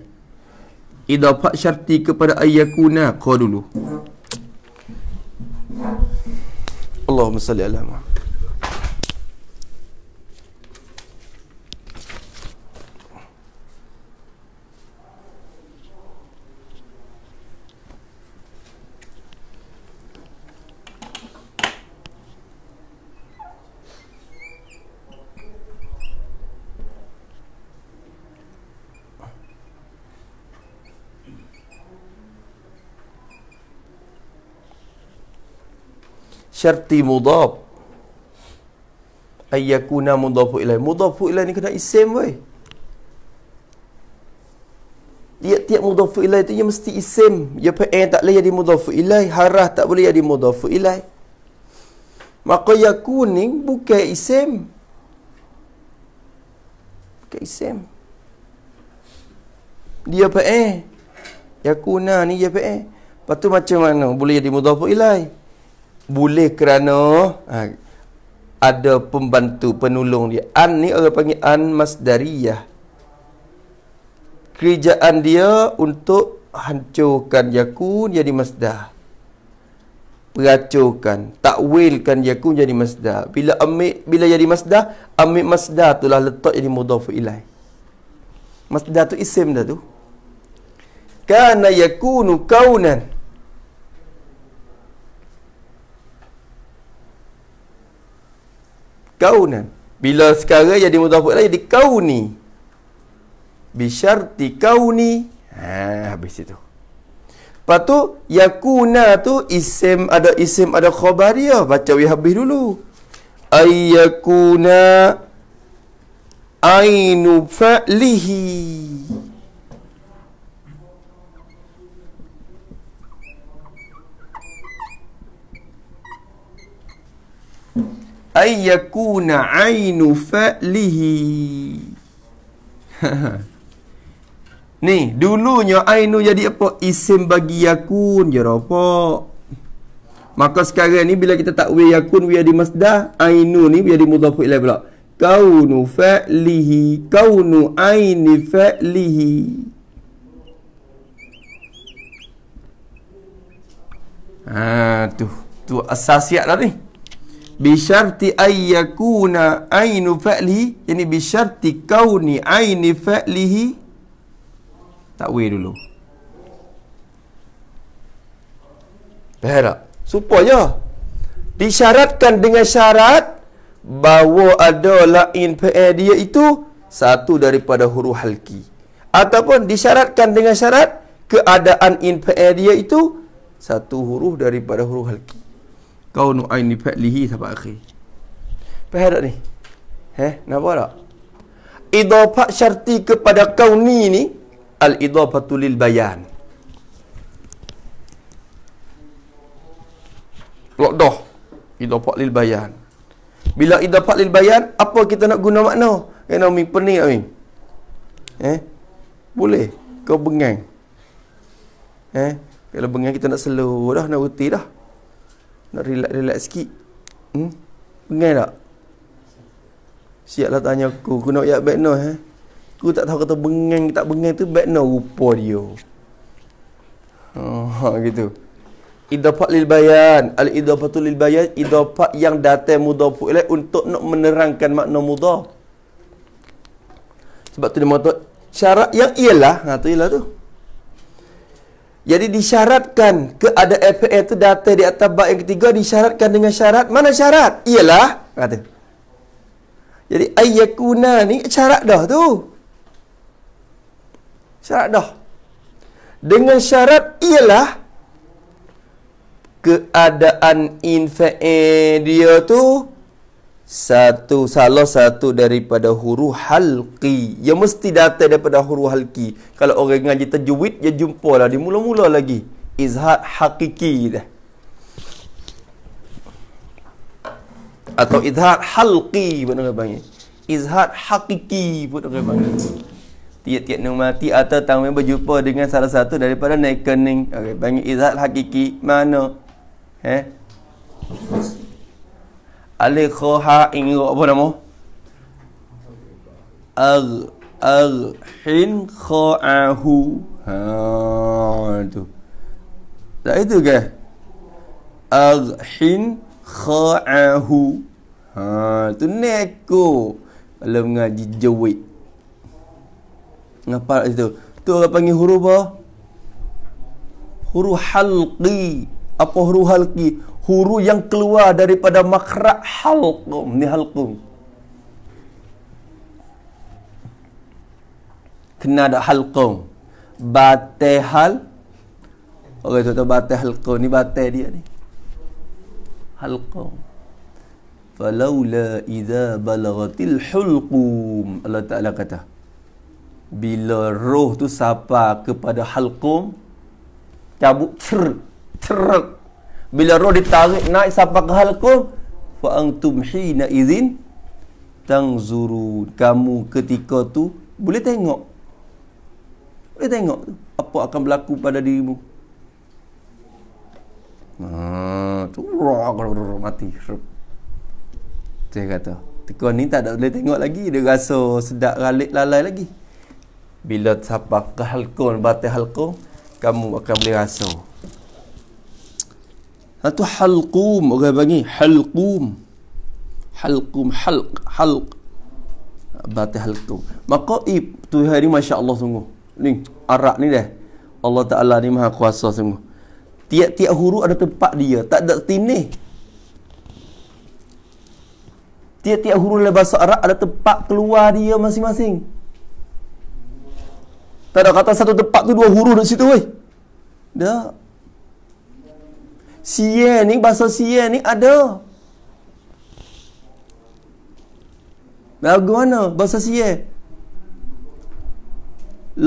Idafak syarti kepada ayyakuna Kau dulu Allahumma salli ala syarti mudhaf ayyakuna mudhafu ilai mudhafu ilai ni kena isim wey tiap-tiap mudhafu ilai tu dia mesti isim dia pe'en eh, tak boleh jadi mudhafu ilai harah tak boleh jadi mudhafu ilai maka yakun ni bukan isim bukan isim dia eh yakuna ni dia pe'en eh. lepas tu macam mana boleh jadi mudhafu ilai boleh kerana ha, ada pembantu penolong dia an ni orang panggil an masdariyah kerjaan dia untuk hancurkan yakun jadi masdar peracurkan takwilkan yakun jadi masdar bila ambil bila jadi masdar ambil masdar itulah letak jadi mudhaf ilai masdar tu isim dah tu kana yakunu kaunan kaunan bila sekarang jadi mudhafu ilaih jadi kauni bisyarti kauni ha habis itu lepas tu yakuna tu isim ada isim ada khabariyah baca we habis dulu ayyakuna ainu fa'lihi ayyakuna ainu fa'lihi ni dulunya ainu jadi apa isim bagi yakun je ropok maka sekarang ni bila kita takwil yakun biar di masdah ainu ni biar di mudhaf ila pula kaunu fa'lihi kaunu aini fa'lihi ha tu tu asasiat dah ni bisyarti ayyakuna ainu fa'lihi yani bisyarti kauni aini fa'lihi takwil dulu faham tak? supaya disyaratkan dengan syarat bahawa ada lain fa'l dia itu satu daripada huruf halki ataupun disyaratkan dengan syarat keadaan in fa'l dia itu satu huruf daripada huruf halki kau nu aini fa'lihi sapa akhi. Faham tak ni? Eh, nampak tak? Idhafah syarti kepada kau ni ni al-idhafatu lil bayan. Lokdoh, Idhafah lil bayan. Bila idhafah lil bayan, apa kita nak guna makna? Kena eh, mimpi pening amin. Lah, eh? Boleh. Kau bengang. Eh? Kalau bengang kita nak slow dah, nak uti dah. Nak relax relax sikit. Hmm? Pengen tak? Siaplah tanya aku. Aku nak yak bad noise eh. Aku tak tahu kata bengeng tak bengeng tu bad noise rupa dia. Oh, gitu. Idopat lil bayan. Al idopatul lil bayan. Idopat yang datang mudhafu ilai untuk nak menerangkan makna mudhaf. Sebab tu dia mahu syarat yang ialah. Ha tu ialah tu. Jadi disyaratkan ke ada FAA itu data di atas bab yang ketiga disyaratkan dengan syarat. Mana syarat? Ialah kata. Jadi ayyakuna ni syarat dah tu. Syarat dah. Dengan syarat ialah keadaan infa eh, dia tu satu salah satu daripada huru halqi yang mesti datang daripada huru halqi kalau orang ngaji tajwid dia jumpalah di mula-mula lagi izhad hakiki dah atau izhad halqi benar ke panggil izhad hakiki pun orang panggil tiap-tiap nak mati atau tanggung berjumpa dengan salah satu daripada naik kening okay, panggil izhad hakiki mana eh alif ha in apa nama ag ag hin kha'ahu ha itu dah itu ke ag hin kha'ahu ha tu neko kalau mengaji jawi ngapa itu tu orang panggil huruf apa huruf halqi apa huruf halqi huru yang keluar daripada makhraj halqum ni halqum kena ada halqum batai hal orang tu batai halqum ni batai dia ni halqum falaula idza balagatil hulqum Allah Taala kata bila roh tu sapa kepada halqum cabut cer cerak bila roh ditarik naik sampai ke halqum fa antum hina izin tangzuru kamu ketika tu boleh tengok boleh tengok apa akan berlaku pada dirimu ha tu roh mati saya kata Tika ni tak ada boleh tengok lagi Dia rasa sedap ralik lalai lagi Bila sabar ke halkun Batu halkun Kamu akan boleh rasa satu halqum orang panggil halqum halqum halq halq batil halqum maka ib tu hari masya-Allah sungguh ni arak ni dah Allah Taala ni maha kuasa sungguh tiap-tiap huruf ada tempat dia tak ada tinih tiap-tiap huruf dalam bahasa arak ada tempat keluar dia masing-masing tak ada kata satu tempat tu dua huruf di situ weh dah Sia ni, bahasa sia ni ada. Lagu mana bahasa sia?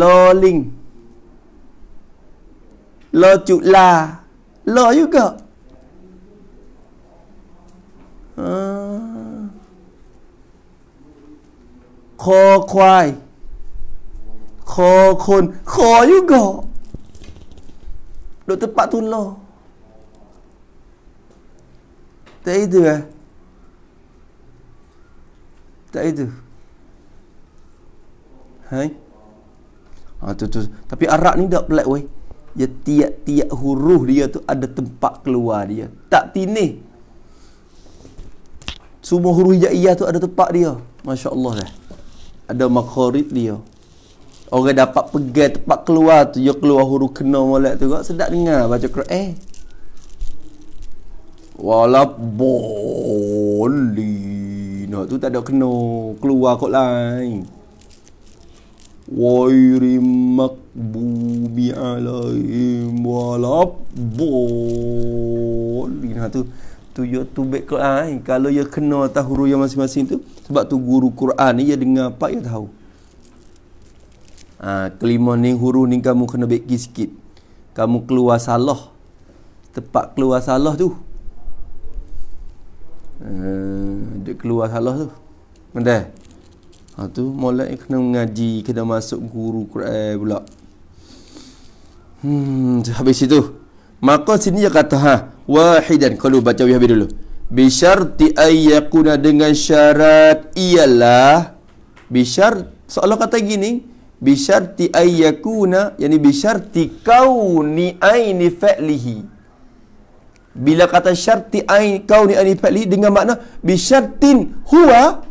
Loling. Lo la, Lo juga. Ah, kho kwai. Kho kon, Kho juga. Duk tempat tu lah. Tak ada lah. Tak ada. Hai. Ha, tu, tu. Tapi Arab ni tak pelik weh. Ya tiap-tiap huruf dia tu ada tempat keluar dia. Tak tinih. Semua huruf hijaiyah tu ada tempat dia. Masya Allah lah. Eh. Ada makharid dia. Orang dapat pegang tempat keluar tu. Dia keluar huruf kena malak tu. Sedap dengar baca Quran. Eh. Walaupun Lina tu tak ada kena Keluar kot lain Wairi makbubi alaihim Walaupun Lina tu Tu yo tu baik kot lain Kalau yo kena tahu yang masing-masing tu Sebab tu guru Quran ni Ya dengar apa yo tahu ha, Kelima ni huruf ni Kamu kena baik sikit Kamu keluar salah Tepat keluar salah tu Eh, dia keluar salah tu Mende Ha tu mula kena mengaji Kena masuk guru Quran pula Hmm Habis itu Maka sini dia kata ha Wahidan Kalau baca wihabi dulu Bisharti ayyakuna dengan syarat Ialah Bishar Seolah kata gini Bisharti ayyakuna Yang ni bisharti kauni aini fa'lihi bila kata syarti ain kau ni ani fa'li dengan makna bi syartin huwa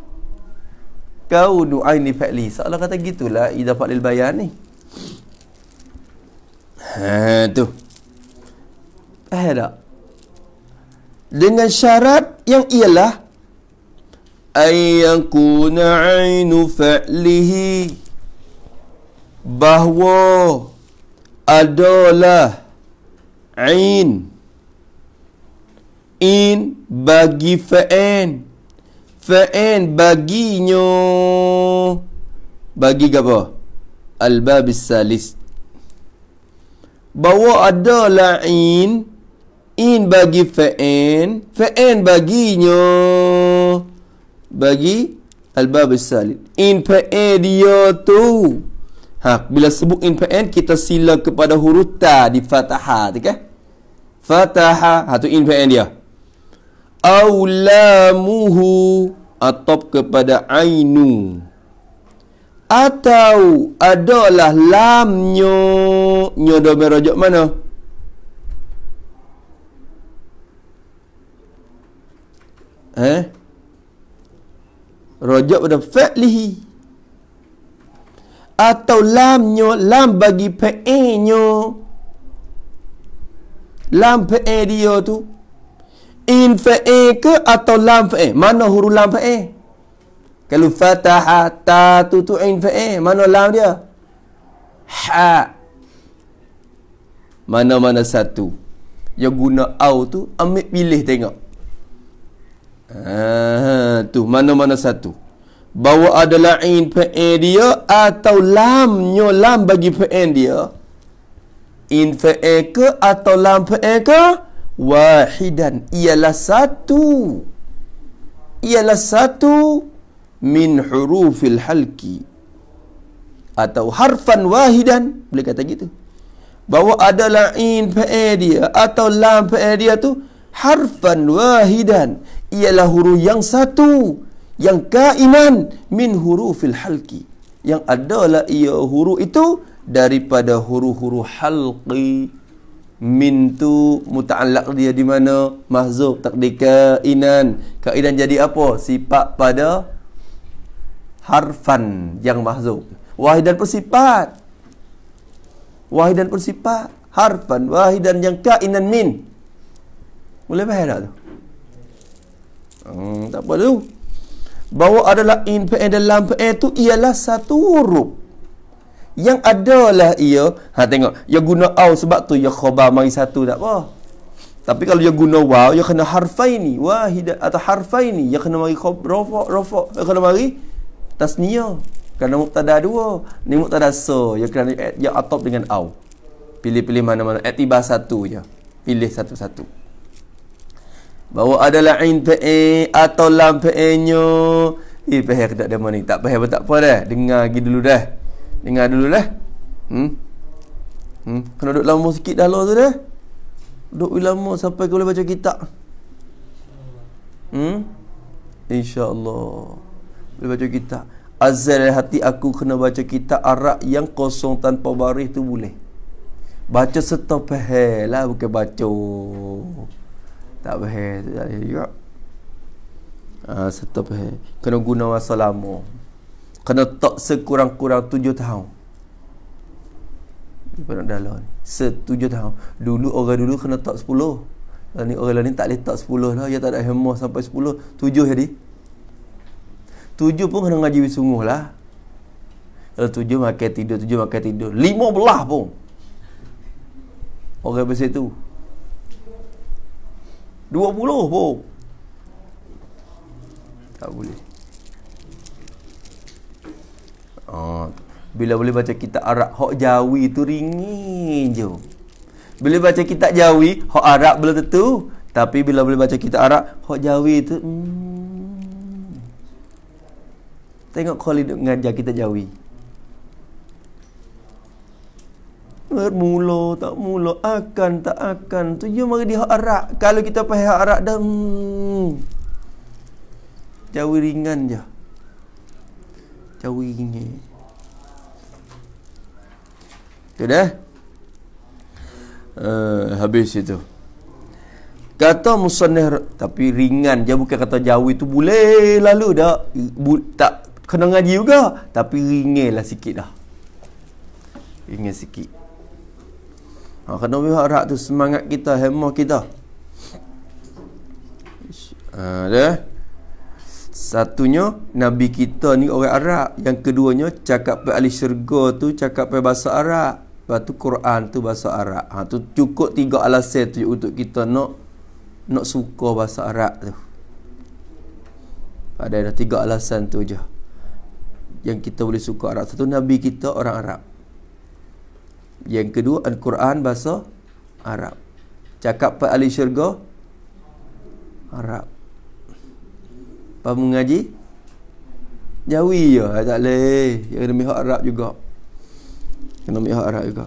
kau nu ain ni fa'li. Seolah kata gitulah idza fa'lil bayan ni. Ha tu. Eh dah. Dengan syarat yang ialah kuna ainu fa'lihi bahwa adalah ain in bagi fa'in fa'in baginyo bagi apa al salis Bawa ada lain in bagi fa'in fa'in baginyo bagi al salis in fa'in dia tu ha bila sebut in fa'in kita sila kepada huruf ta di fathah ha, tu kan fathah ha in fa'in dia aulamuhu atop kepada ainu atau adalah lamnya nyo do mana eh rojok pada fa'lihi atau lamnya lam bagi pe'enyo lam pe'e dia tu In fa'i e ke atau lam fa'i? E? Mana huruf lam fa'i? E? Kalau fataha ta tutu in fa'i, mana lam dia? Ha. Mana-mana satu. Yang guna au tu ambil pilih tengok. Ha, tu mana-mana satu. bawa adalah in fa'i dia atau lamnya nyolam bagi fa'i dia. In fa'i ke atau lam fa'i ke? wahidan ialah satu ialah satu min hurufil halki atau harfan wahidan boleh kata gitu bahawa adalah in pe atau lam pe tu harfan wahidan ialah huruf yang satu yang kainan min hurufil halki yang adalah ia huruf itu daripada huruf-huruf halqi min tu muta'allak dia di mana mahzub takdika inan kaidan jadi apa sifat pada harfan yang mahzub wahidan persifat wahidan persifat harfan wahidan yang kainan min boleh faham tak tu hmm, tak apa tu bahawa adalah in dan dalam pe itu ialah satu huruf yang adalah ia ha tengok ia ya guna au sebab tu ya khabar mari satu tak apa tapi kalau dia ya guna waw dia ya kena harfaini wahida atau harfaini dia kena mari rafa rafa dia kena mari tasniyah kerana mubtada dua ni mubtada so ya kena dia atop dengan au pilih-pilih mana-mana atiba satu je pilih satu-satu bahawa adalah ain fa'i atau lam fa'inyo eh payah tak ada mana tak payah tak apa dah dengar lagi dulu dah Dengar dulu lah. Hmm. Hmm. Kena duduk lama sikit dah lah tu dah. Duduk lama sampai kau boleh baca kitab. Hmm. InsyaAllah. Boleh baca kitab. Azal hati aku kena baca kitab arak yang kosong tanpa baris tu boleh. Baca setop lah bukan baca. Tak bahaya tu tak Ah uh, setop Kena guna masa lama. Kena tak sekurang-kurang tujuh tahun Ibarat dalam ni Setujuh tahun Dulu orang dulu kena tak sepuluh ni orang lain tak boleh tok sepuluh lah Dia tak ada hemoh sampai sepuluh Tujuh jadi Tujuh pun kena ngaji sungguh lah Kalau tujuh makan tidur Tujuh makan tidur Lima belah pun Orang besar tu Dua puluh pun Tak boleh Oh. Bila boleh baca kitab Arab, hok Jawi tu ringin je. Bila baca kitab Jawi, hok Arab belum tentu. Tapi bila boleh baca kitab Arab, hok Jawi tu hmm. Tengok kau duk ngajar kita Jawi. Bermula tak mula akan tak akan tu je mari di hok Arab. Kalau kita pakai hok Arab dah hmm. Jawi ringan je jauhinya. Sudah? Eh? Uh, eh, habis itu. Kata musannih tapi ringan dia bukan kata jauh itu boleh lalu dah bu, tak kena ngaji juga tapi lah sikit dah. Ringan sikit. Ha, kena berharap tu semangat kita, hemah kita. Ha, ada? Uh, Satunya Nabi kita ni orang Arab Yang keduanya cakap pe ahli syurga tu cakap pe bahasa Arab Lepas tu Quran tu bahasa Arab ha, tu Cukup tiga alasan tu untuk kita nak Nak suka bahasa Arab tu Ada ada tiga alasan tu je Yang kita boleh suka Arab Satu Nabi kita orang Arab Yang kedua Al-Quran bahasa Arab Cakap pe ahli syurga Arab Lepas mengaji Jawi je ya, Tak boleh Dia kena mihak Arab juga Kena mihak Arab juga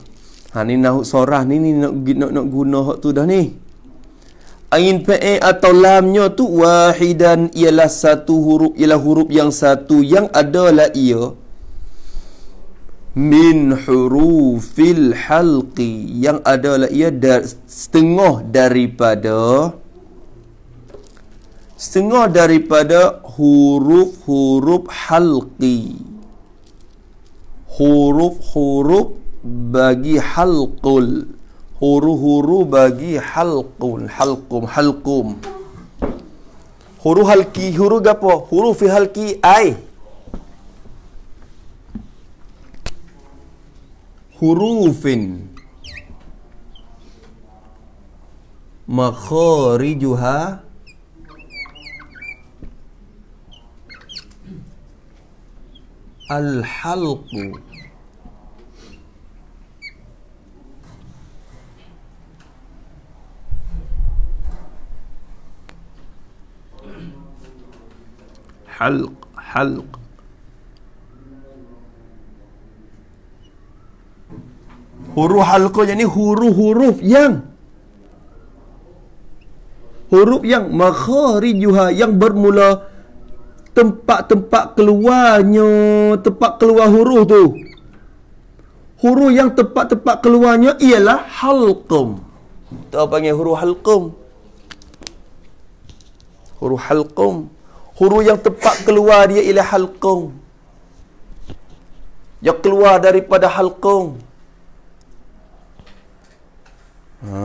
Ha ni nak sorah ni Ni nak, nak, nak guna hak tu dah ni Ain pe'e atau lamnya tu Wahidan ialah satu huruf Ialah huruf yang satu Yang adalah ia min hurufil halqi yang adalah ia dar, setengah daripada setengah daripada huruf-huruf halqi huruf-huruf bagi halqul huruf-huruf bagi halqul halqum halqum huruf halqi huruf apa huruf fi halqi ai hurufin makharijuha الحلق halq, halq. huruf halqa yakni huruf-huruf yang huruf yang makharijuha yang bermula tempat-tempat keluarnya tempat keluar huruf tu huruf yang tempat-tempat keluarnya ialah halqum tu panggil huruf halqum huruf halqum huruf yang tempat keluar dia ialah halqum yang keluar daripada halqum ha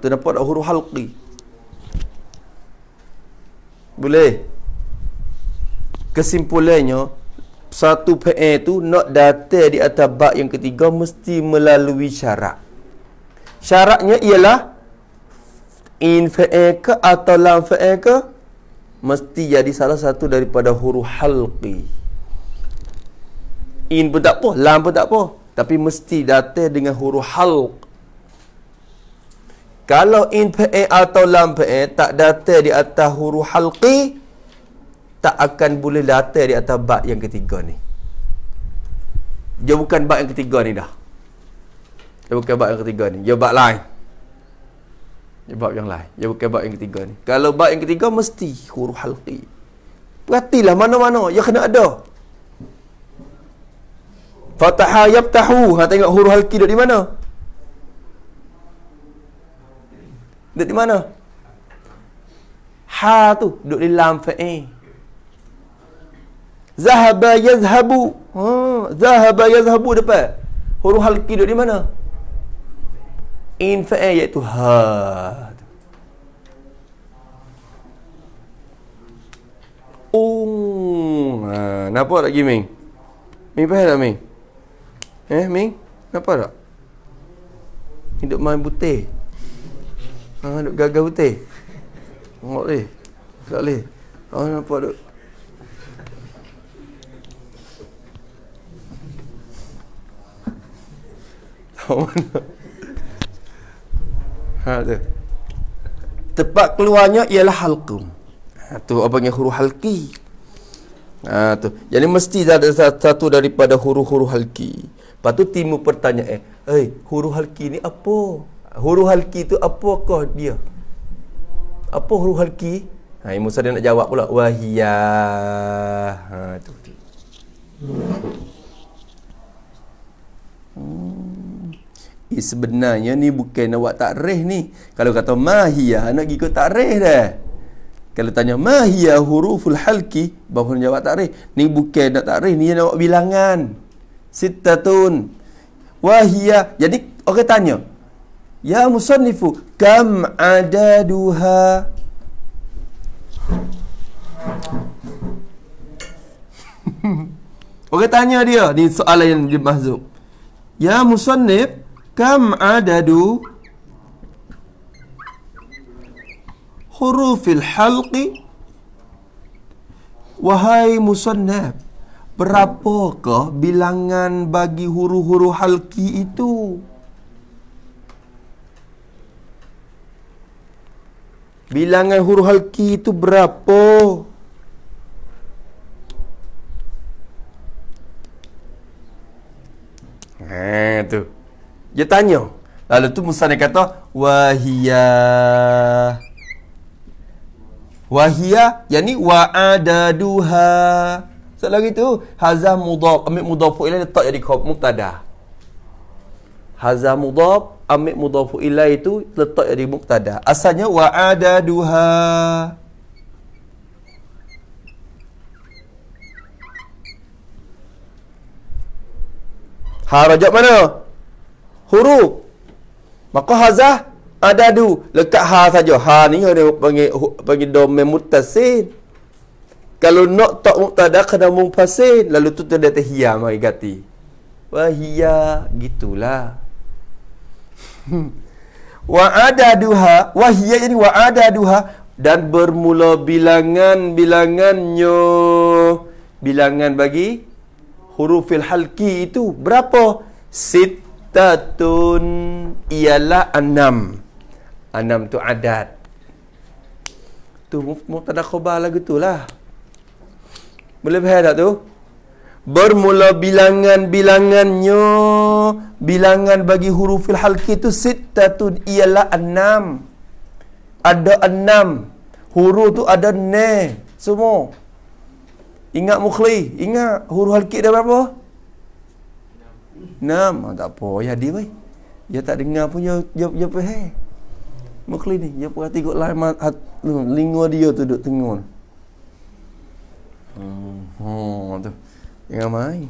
tu nampak huruf halqi boleh kesimpulannya satu PA itu nak datang di atas bab yang ketiga mesti melalui syarat. Syaratnya ialah in fa'a ke atau lam fa'a ke mesti jadi salah satu daripada huruf halqi. In pun tak apa, lam pun tak apa, tapi mesti datang dengan huruf halq. Kalau in fa'a atau lam fa'a tak datang di atas huruf halqi, tak akan boleh latar di atas bab yang ketiga ni dia bukan bab yang ketiga ni dah dia bukan bab yang ketiga ni dia bab lain dia bab yang lain dia bukan bab yang ketiga ni kalau bab yang ketiga mesti huru halqi perhatilah mana-mana dia kena ada fataha yaftahu ha tengok huru halqi dah di mana dia di mana ha tu duduk di lam fa'in Zahaba yazhabu. Ha, zahaba yazhabu depan. Huruf halki duduk di mana? In fa'a iaitu ha. Oh. Ha, nampak tak gaming? Ming faham tak Ming? Eh Ming? Nampak tak? Ming main putih. Ha, duduk gagal putih. Tengok leh. Tak leh. Oh, nampak duduk. kawan. ha ada. Tempat keluarnya ialah halqum. Ha tu apa panggil huruf halqi. Ha tu. Jadi mesti ada satu daripada huruf-huruf halqi. Lepas timu pertanyaan, eh, hey, huruf halqi ni apa? Huruf halqi tu apakah dia? Apa huruf halqi? Ha Imam Sadi nak jawab pula wahiyah. Ha tu. 嗯。Hmm. Eh, sebenarnya ni bukan awak reh ni. Kalau kata mahiyah, nak tak reh dah. Kalau tanya mahiya huruful halki, bapa nak jawab reh. Ni bukan nak reh ni yang awak bilangan. Sittatun. Wahiya. Jadi, orang tanya. Ya musanifu kam ada adaduha? orang tanya dia, ni soalan yang dimaksud. Ya musannif Kam adadu Hurufil halqi Wahai musannif Berapakah bilangan bagi huruf-huruf halki itu? Bilangan huruf halki itu Berapa? Ha tu. Dia tanya. Lalu tu Musa dia kata wahia wahia Yani wa adaduha. Selagi so, itu hazah mudhaf ambil mudhaf ilaih letak jadi muktada. Hazah mudhaf ambil mudhaf ilaih itu letak jadi muktada. Asalnya wa adaduha. Ha rajab mana? Huruf. Maka hazah ada du. Lekat ha saja. Ha ni dia panggil panggil domain mutasil. Kalau nak tak muktada kena mufasil lalu tu dia tahia mari ganti. Wahia gitulah. wa ada duha wahia ini wa ada duha dan bermula bilangan bilangannya bilangan bagi hurufil halki itu berapa? Sittatun ialah enam. Enam tu adat. Tu muftada khobar lagu tu lah. Boleh faham tak tu? Bermula bilangan-bilangannya Bilangan bagi huruf halki itu Sittatun ialah enam Ada enam Huruf tu ada ne Semua Ingat mukhli Ingat huruf halkit dah berapa? Enam ha, Tak apa Ya dia weh Dia ya, tak dengar pun Ya, dia, ya, dia ya, pun hey. Mukhli ni Dia pun hati kot Lingua dia tu duduk tengok Hmm, hmm tu. Jangan main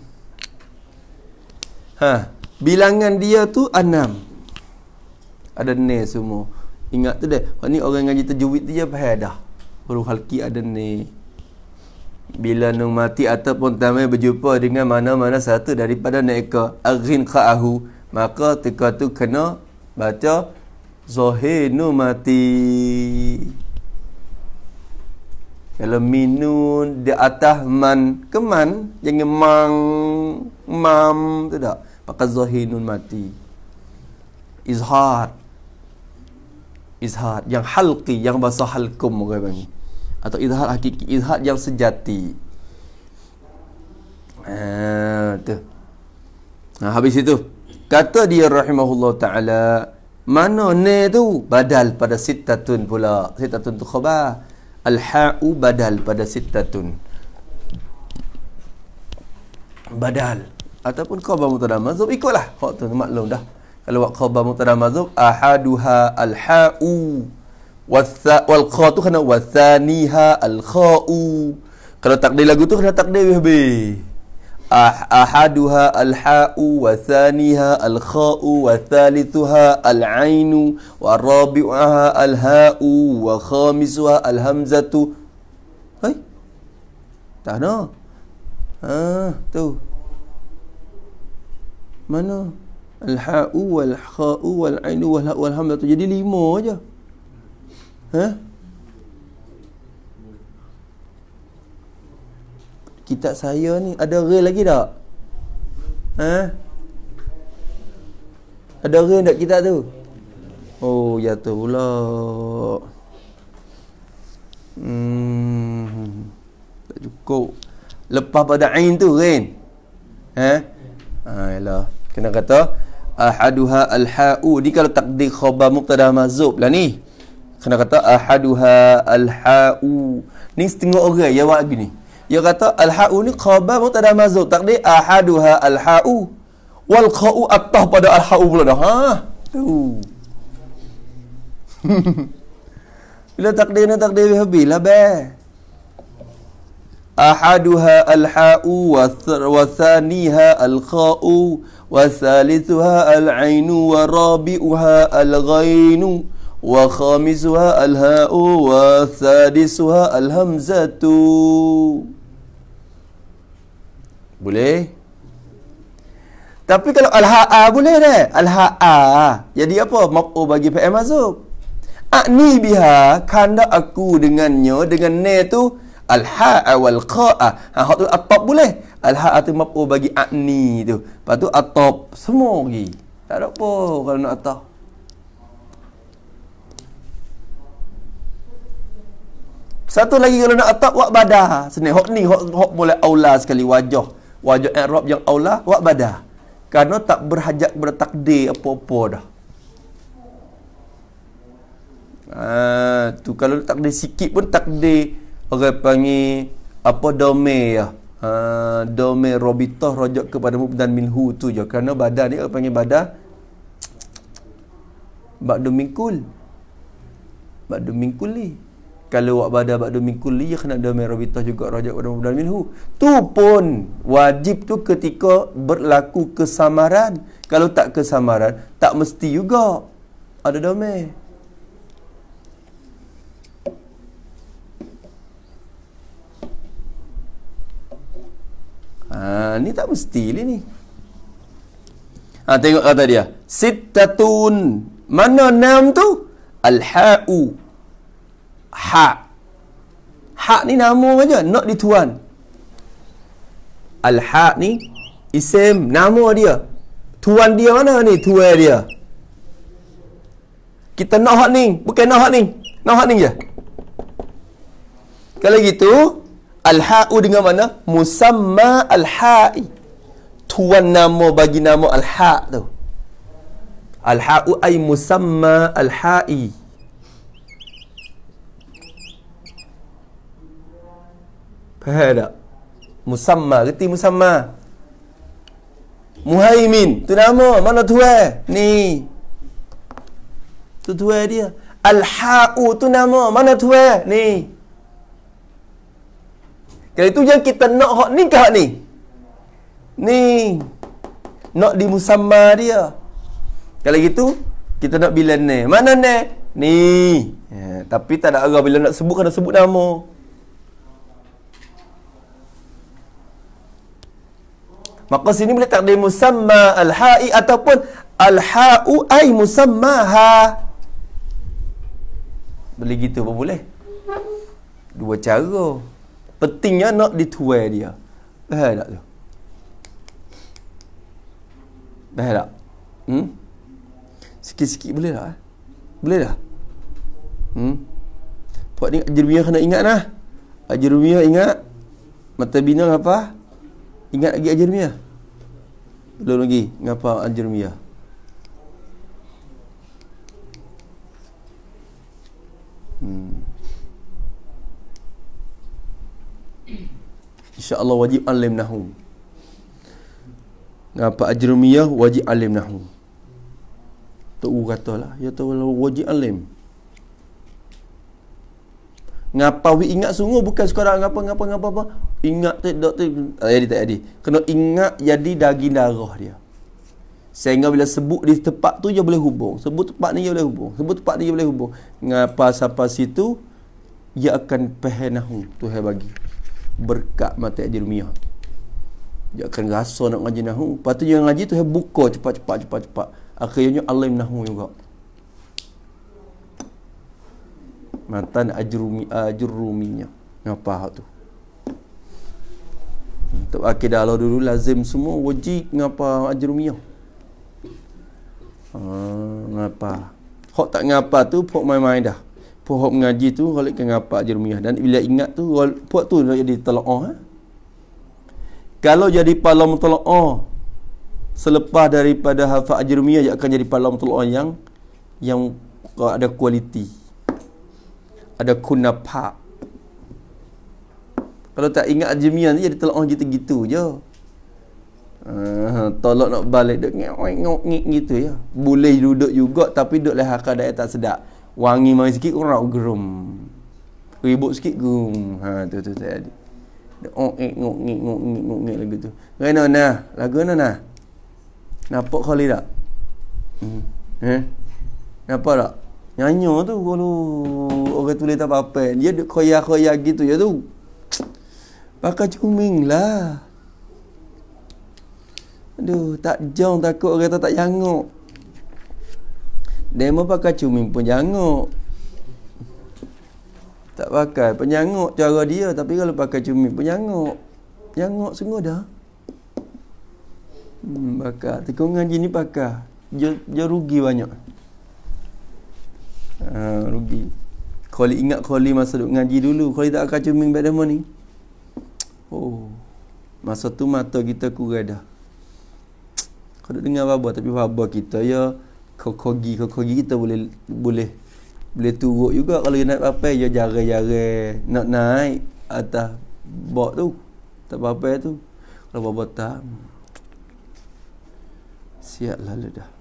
Ha Bilangan dia tu enam Ada ni semua Ingat tu dia Ni orang ngaji terjuit dia Pahal dah Huruf halkit ada ni bila nung mati ataupun tamai berjumpa dengan mana-mana satu daripada mereka aghin kha'ahu maka tika tu kena baca zahir nu mati kalau minun di atas man keman jangan mang mam tu tak pakai zahir nun mati izhar izhar yang halqi yang bahasa halkum orang panggil atau izhar hakiki izhar yang sejati eh nah, habis itu kata dia rahimahullah taala mana ne tu badal pada sittatun pula sittatun tu khabar al ha'u badal pada sittatun badal ataupun khabar mutadam mazhab ikutlah hak tu maklum dah kalau buat khabar mutadam mazhab ahaduha al ha'u wal kha tu kena wathaniha al kha u kalau takdir lagu tu kena takdir weh be ah ahaduha al ha u wathaniha al kha u wathalithuha al ain wa rabi'uha al ha u wa khamisuha al hamzatu hai dah no ah tu mana al ha u wal kha u wal ain wal hamzatu jadi lima aja Ha? Kitab saya ni ada rail lagi tak? Ha? Ada rail tak kitab tu? Oh, ya tu pula. Hmm. Tak cukup. Lepas pada ain tu rain. Ha? Ha, yalah. Kena kata ahaduha alha'u. Ni kalau takdir khabar muqtada mazub lah ni. Kena kata ahaduha alha'u. Ni setengah orang yang buat gini. Dia kata alha'u ni khabar pun tak ada mazhab. Tak dia ahaduha alha'u. Wal kha'u atah pada alha'u pula dah. Ha. Bila takdir ni takdir habis lah be. Ahaduha alha'u wa thaniha alkha'u wa thalithuha al'ainu wa rabi'uha al-ghainu. Al وخامسها الهاء وسادسها alhamzatu. boleh tapi kalau alha'a ah, boleh dah alha'a ah. jadi apa Mabu bagi PM mazub akni biha kanda aku dengannya dengan ne tu alha'a wal qa'a ha hak tu atop boleh alha'a tu mabu bagi akni tu lepas tu atop semua lagi tak ada apa kalau nak atop Satu lagi kalau nak atap wak badah. seni hok ni hok hok boleh aula sekali wajah. Wajah Arab yang aula wak badah. Karena tak berhajat bertakdir apa-apa dah. Ah tu kalau tak takdir sikit pun takdir orang panggil apa dome ya. Ah ha, dome robitah rojak kepada Mu dan minhu tu je Karena badan ni orang panggil badah. badu domingkul. Badu domingkul ni kalau wak bada ba'du min kulli ya kena ada min juga rajak pada mudal minhu tu pun wajib tu ketika berlaku kesamaran kalau tak kesamaran tak mesti juga ada domain Ha, ni tak mesti li, ni. Ha, tengok kata dia. Sittatun. Mana enam tu? Al-ha'u hak hak ni nama saja nak dituan al hak ni isim nama dia tuan dia mana ni tuan dia kita nak hak ni bukan nak hak ni nak hak ni je kalau gitu al hau dengan mana musamma al hai tuan nama bagi nama al hak tu al hau ai musamma al hai Faham tak? Musamma. Gerti Musamma. Muhaimin. Tu nama. Mana tuai? Ni. Tu tuai dia. Al-Ha'u. Tu nama. Mana tuai? Ni. Kali tu yang kita nak hak ni ke hak ni? Ni. Nak di Musamma dia. Kalau gitu, kita nak bila ni. Mana ni? Ni. Ya, tapi tak ada arah bila nak sebut, kena sebut nama. Maka sini boleh takdir musamma al-ha'i ataupun al-ha'u ay musammaha. Boleh gitu pun boleh. Dua cara. Pentingnya nak dituai dia. Faham tak tu? Faham tak? Hmm? Sikit-sikit boleh tak? Eh? Boleh tak? Hmm? Puan ni ajar kena ingat lah. Ajar ingat. Mata bina apa? Ingat lagi Al-Jermiah? Belum lagi Ngapa Al-Jermiah? Hmm. InsyaAllah wajib alim nahu Ngapa Al-Jermiah wajib alim nahu Tu kata lah Ya tahu lah, wajib alim ngapa we ingat sungguh bukan sekarang ngapa ngapa ngapa apa ingat tu doktor jadi ah, tak jadi kena ingat jadi daging darah dia sehingga bila sebut di tempat tu dia boleh hubung sebut tempat ni dia boleh hubung sebut tempat ni dia boleh hubung ngapa siapa situ dia akan pehenahu Tuhan bagi berkat mata di dunia dia akan rasa nak ngaji nahu patut tu dia ngaji tu dia buka cepat-cepat cepat-cepat akhirnya Allah nahu juga matan ajrumi ajruminya apa hak tu untuk akidah Allah dulu lazim semua wajib ngapa ajrumiyah ah ha, ngapa hok tak ngapa tu pok main-main dah pok hok mengaji tu kalau ke ngapa ajrumiyah dan bila ingat tu pok tu lah jadi telaah ha? kalau jadi palam telaah selepas daripada hafaz ajrumiyah dia akan jadi palam telaah yang yang ada kualiti ada kunapa kalau tak ingat ajmian dia telah oh, gitu-gitu je uh, ah, tolak nak balik dok ngok ngik gitu ya boleh duduk juga tapi duk leh akal daya tak sedap wangi mai sikit orang gerum ribut sikit gerum ha tu tu saya ada Oh, eh, ngok, ngik, ngok, ngik, ngok, ngik lagu tu Kena nah, lagu mana? nah Nampak kali tak? Hmm. Eh? Nampak tak? Nyanyo tu kalau orang tulis tak apa-apa. Dia duk koyak khoya gitu ya tu. Pakai cuming lah. Aduh, tak jong takut orang tak, tak jangok. Demo pakai cuming pun jangok. Tak pakai penyangok cara dia tapi kalau pakai cumi penyangok. Jangok sungguh dah. Hmm, bakar. Tikungan jini pakai. dia rugi banyak ha, rugi Khali ingat Khali masa duk ngaji dulu Khali tak akan cuming badan mu ni Oh Masa tu mata kita kurai dah Kau duk dengar babak Tapi babak kita ya kau kogi kita boleh Boleh Boleh turut juga Kalau nak apa ya jare-jare Nak naik Atas Bok tu Tak apa-apa tu Kalau babak tak hmm, Siap lalu dah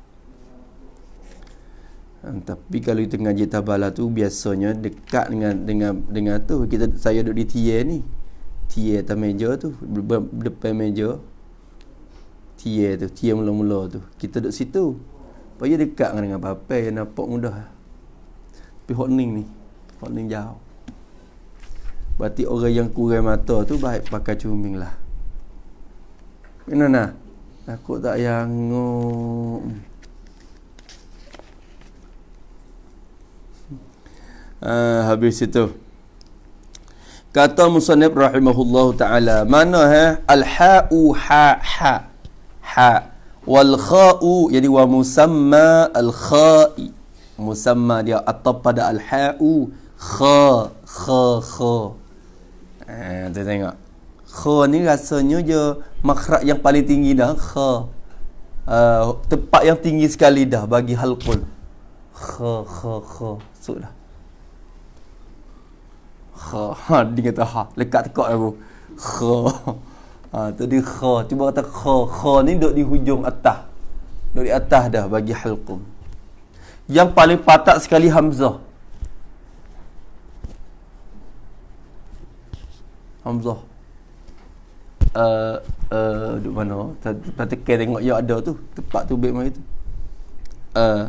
Hmm, tapi kalau kita ngaji tabala tu biasanya dekat dengan dengan dengan tu kita saya duduk di tier ni tier atas meja tu depan meja tier tu tier mula-mula tu kita duduk situ supaya dekat dengan, dengan papai yang nampak mudah tapi hotning ni hotning jauh berarti orang yang kurai mata tu baik pakai cuming lah nak Takut tak yang ngok. Oh. Ah, habis situ kata musannif rahimahullahu taala mana ha al ha u ha ha ha wal kha u jadi wa musamma al kha musamma dia atap pada al ha u kha kha kha ha eh, tengok kha ni rasanya je makhraj yang paling tinggi dah kha uh, tempat yang tinggi sekali dah bagi halqul kha kha kha sudah so, Kha. Ha, dia kata ha. Lekat tekak aku. Kha. Ha, tadi kha. Cuba kata kha. Kha ni duduk di hujung atas. Duduk di atas dah bagi halqum. Yang paling patak sekali Hamzah. Hamzah. Uh, uh, duduk mana? Tak tak tengok yang ada tu. Tempat tu baik macam tu. Uh,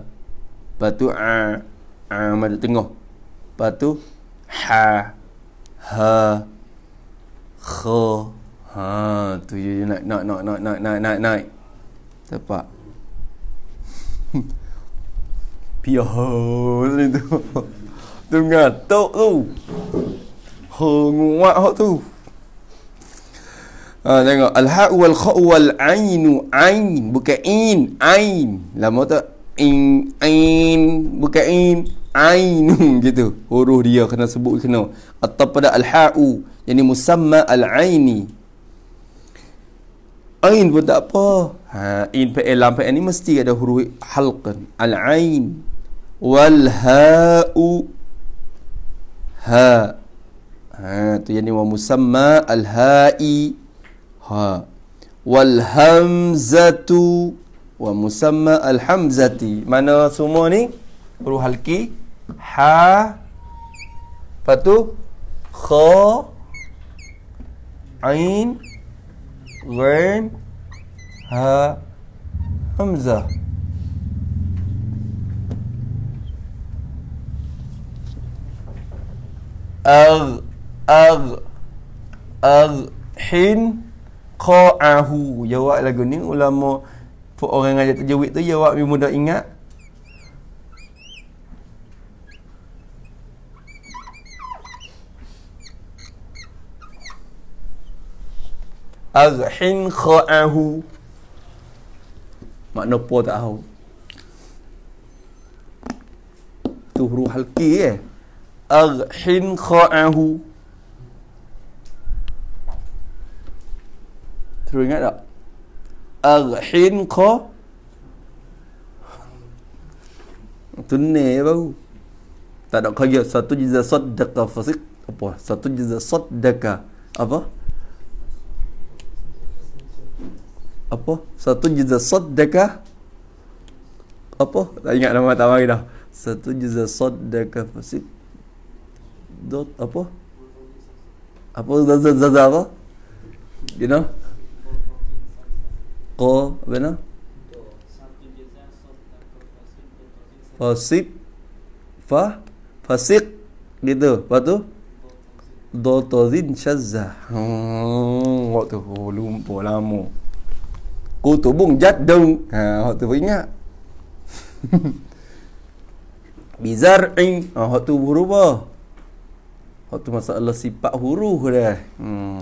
lepas a uh, a ah, uh, tengah. Lepas tu ha. Uh ha kho ha tu je naik naik naik naik naik naik naik naik tepat piho ni tu tu ngatuk tu ha nguak hok tu Ha, tengok al ha wal kha wal ainu ain bukan in ain lama tak in ain bukan in ain gitu huruf dia kena sebut kena atau pada al-ha'u yani musamma al-aini ain pun tak apa ha in pe eh, lam pe ni mesti ada huruf halqan al-ain wal ha'u ha ha tu yani wa musamma al-ha'i ha wal hamzatu wa musamma al hamzati mana semua ni huruf halki ha patu kha ain ghain ha hamzah أغ أغ أغ حين قاعه جواب lagu ni ulama Fuh orang ajar terjewit tu, ya awak mudah ingat. Aghin kha'ahu. Makna apa tak tahu. Tu huruf halki eh. Aghin kha'ahu. Terus ingat tak? arhin ko tu ne bau tak ada kaya satu jenis saddaqa fasik apa satu jenis saddaqa apa apa satu jenis saddaqa apa tak ingat nama tak mari dah satu jenis saddaqa fasik dot apa apa zaza apa you know ko apa no? Fasik fa fasik gitu. Apa tu? Dotozin syazza. Hmm, waktu volume oh, polamu. Ku tubung jat dong. Ha, waktu ingat. Bizar ing. Ha, ah, waktu berubah. Waktu masalah sifat huruf dah. Hmm.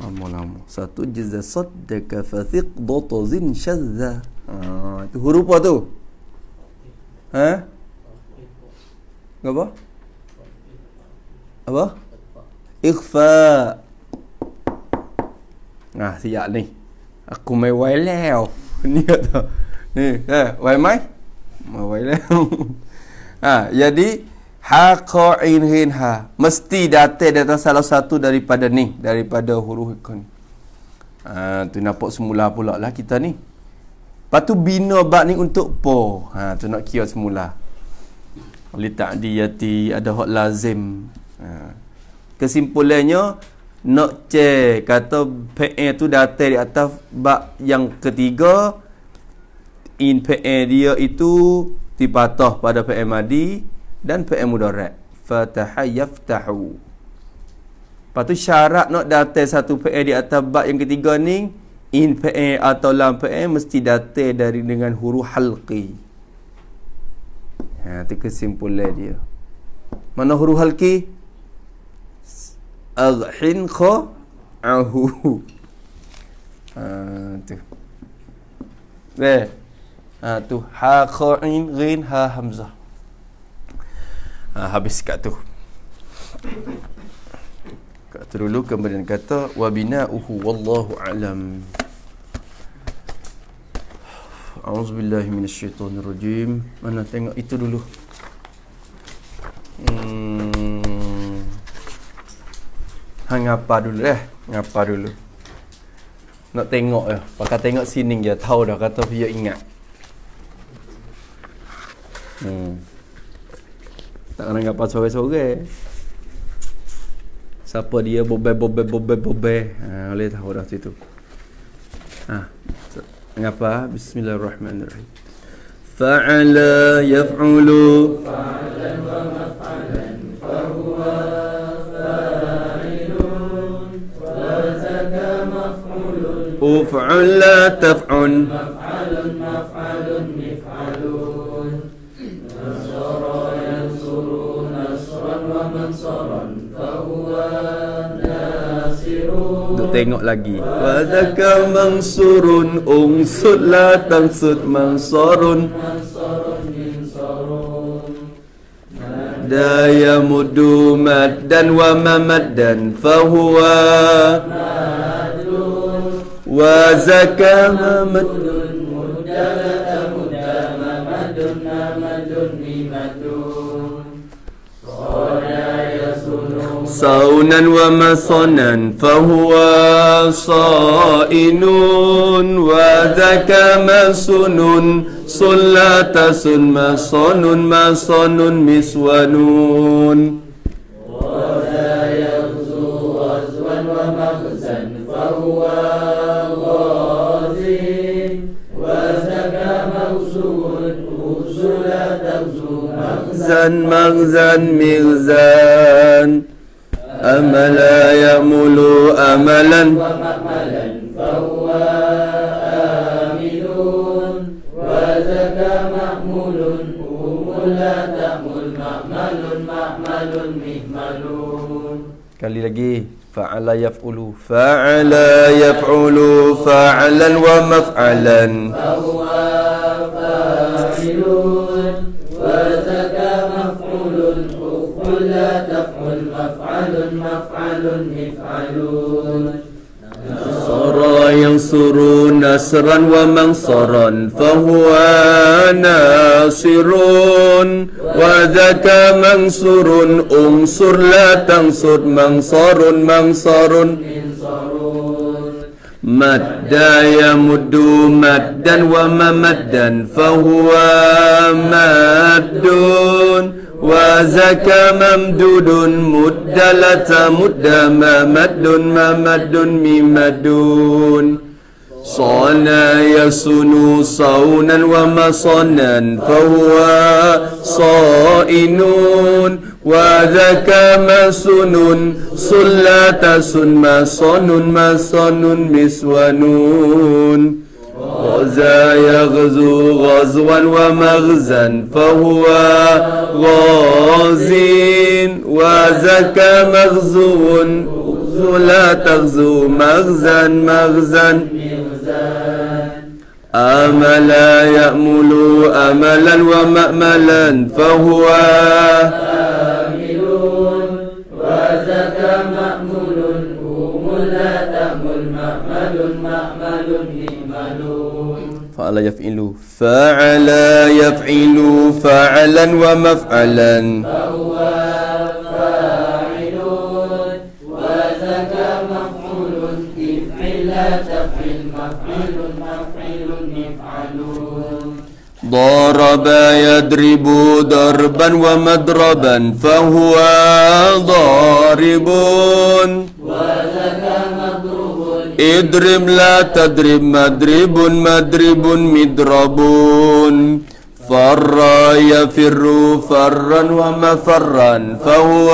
Lama-lama. Ah, Satu jizza saddaka fathiq dotozin syadza. Ha, ah, itu huruf apa tu? Ha? Apa? Apa? Ikhfa. Nah, siap ni. Aku mai wailau. Ni kata. Ni, eh, wail mai? Mai wailau. ha, ah, jadi... Haqa'in hinha Mesti datang datang salah satu daripada ni Daripada huruf ikan ha, ah, Tu nampak semula pula lah kita ni Lepas bina bak ni untuk po ha, Tu nak kira semula Boleh tak diyati ada hak lazim ha. Kesimpulannya Nak ce Kata PE tu datang di atas bak yang ketiga In PE dia itu Dipatah pada PE madi dan fi'il mudarat fataha yaftahu Lepas tu syarat nak datang satu PA di atas bab yang ketiga ni In PA atau lam PA mesti datang dari dengan huruf halqi Ha, itu kesimpulan dia Mana huruf halqi? Aghin kha ahu Ha, tu Eh, ha, tu Ha, kha, in, gin, ha, hamzah ha, habis kat tu kat tu dulu kemudian kata wa bina'uhu wallahu alam auzubillahi minasyaitonir rajim mana tengok itu dulu hmm. hang apa dulu eh ngapa dulu nak tengok ya pakai tengok sini dia tahu dah kata dia ingat hmm tak kena ngapa sore-sore. Siapa dia bobe bobe bobe bobe. Ha, boleh tahu dah situ. Ha. Ngapa? Bismillahirrahmanirrahim. فعل يفعل فعلا ومفعلا فهو فاعل وذاك مفعول افعل لا تفعل مفعل tengok lagi pada kamang surun ung la tang sut mang sorun daya mudumat dan wa mamad dan fahuwa wa zakama صونا ومصنا فهو صائن وذاك مسن صلاة مصن مصن مسون وذا يغزو غزوا فهو غازي وذاك أملا يمل أملا ومهلا فهو آمل وذاك مهمل أملا تأمل مهمل مهمل مهمل Sekali lagi Fa'ala yaf'ulu Fa'ala yaf'ulu Fa'alan wa maf'alan Fa'ala ينصر نصرا ومنصرا فهو ناصر وذاك منصور انصر لا تنصر منصر منصر مدا يمد مدا ومدا فهو مدون وذاك ممدود مد لتا مد ممد ممد ممدون صانا يصن صونا ومصنا فهو صائنون وذاك مسن صلاة سن مصن مصن مسونون غزا يغزو غزوا ومغزا فهو غاز وزكى مغزو لا تغزو مغزا مغزا أملا يأمل أملا ومأملا فهو فعل يفعل فعل يفعل فعلا ومفعلا فهو فاعل وذاك مفعول افعل تفعل مفعل مفعل مفعل ضرب يضرب ضربا ومضربا فهو ضارب وذاك اضرب لا تضرب مضرب مضرب مضربون فر يفر فرا ومفرا فهو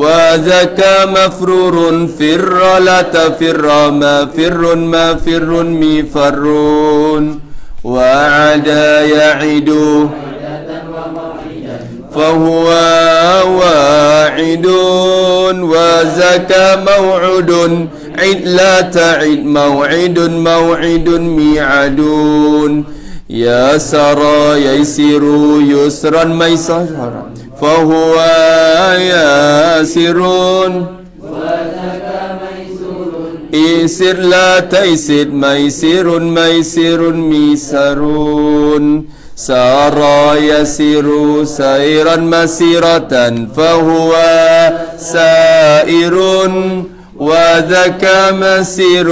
وذاك مفرور فر لا تفر ما فر ما فر مفرون وعدا يعدون فهو واعد وذاك موعد عد لا تعد موعد موعد ميعاد يسر يسرا ميسرا فهو ياسر وذاك ميسر إيسر لا تيسر ميسر ميسر ميسرون سار يسير سيرا مسيرة فهو سائر وذاك مسير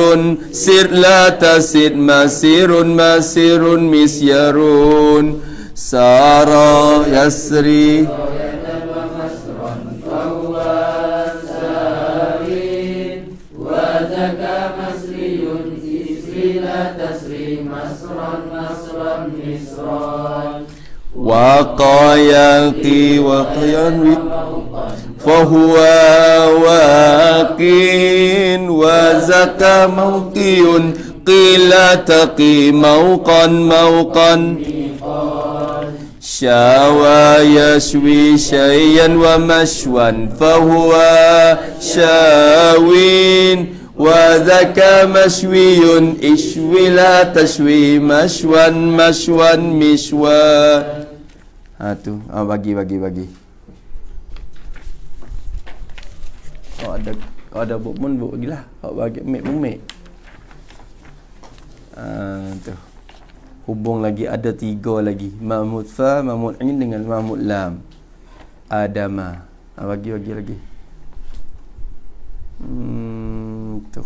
سر لا تسر مسير مسير مسيرون سار يسري وقاياتي وقيامك فهو واقين وزكى موقي قيل تقي موقا موقا شاوى يشوي شيئا ومشوا فهو شاوين وذاك مشوي اشوي لا تشوي مشوا مشوا مشوا Ha tu, ha, bagi bagi bagi. Kau ada kau ada buat pun buat bagilah. Kau bagi mek mek. Ha tu. Hubung lagi ada tiga lagi. Mahmud fa, Mahmud ain dengan Mahmud lam. Adama. Ha, bagi bagi lagi. Hmm tu.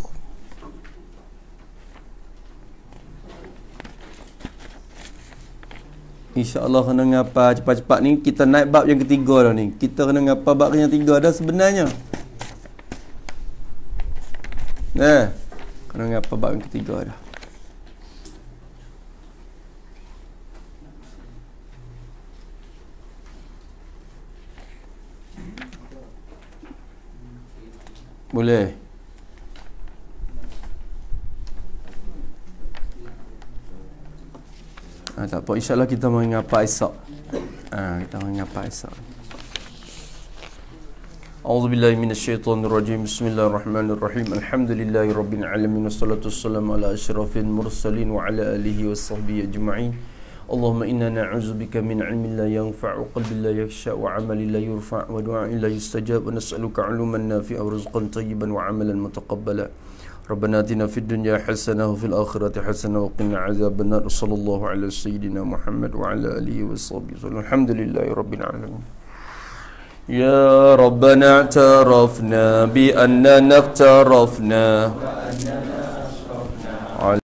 InsyaAllah kena ngapa cepat-cepat ni Kita naik bab yang ketiga dah ni Kita kena ngapa bab yang ketiga dah sebenarnya Eh Kena ngapa bab yang ketiga dah Boleh Ha, tak apa. InsyaAllah kita mengapa esok. Ha, kita mengapa esok. أعوذ بالله من الشيطان الرجيم بسم الله الرحمن الرحيم الحمد لله رب العالمين والصلاة والسلام على أشرف المرسلين وعلى آله وصحبه أجمعين اللهم إنا نعوذ بك من علم لا ينفع وقلب لا يخشى وعمل لا يرفع ودعاء لا يستجاب ونسألك علوما نافعا ورزقا طيبا وعملا متقبلا ربنا اتنا في الدنيا حسنة وفي الآخرة حسنة وقنا عذاب النار صلى الله على سيدنا محمد وعلى آله وصحبه وسلم الحمد لله رب العالمين يا ربنا اعترفنا بأننا اقترفنا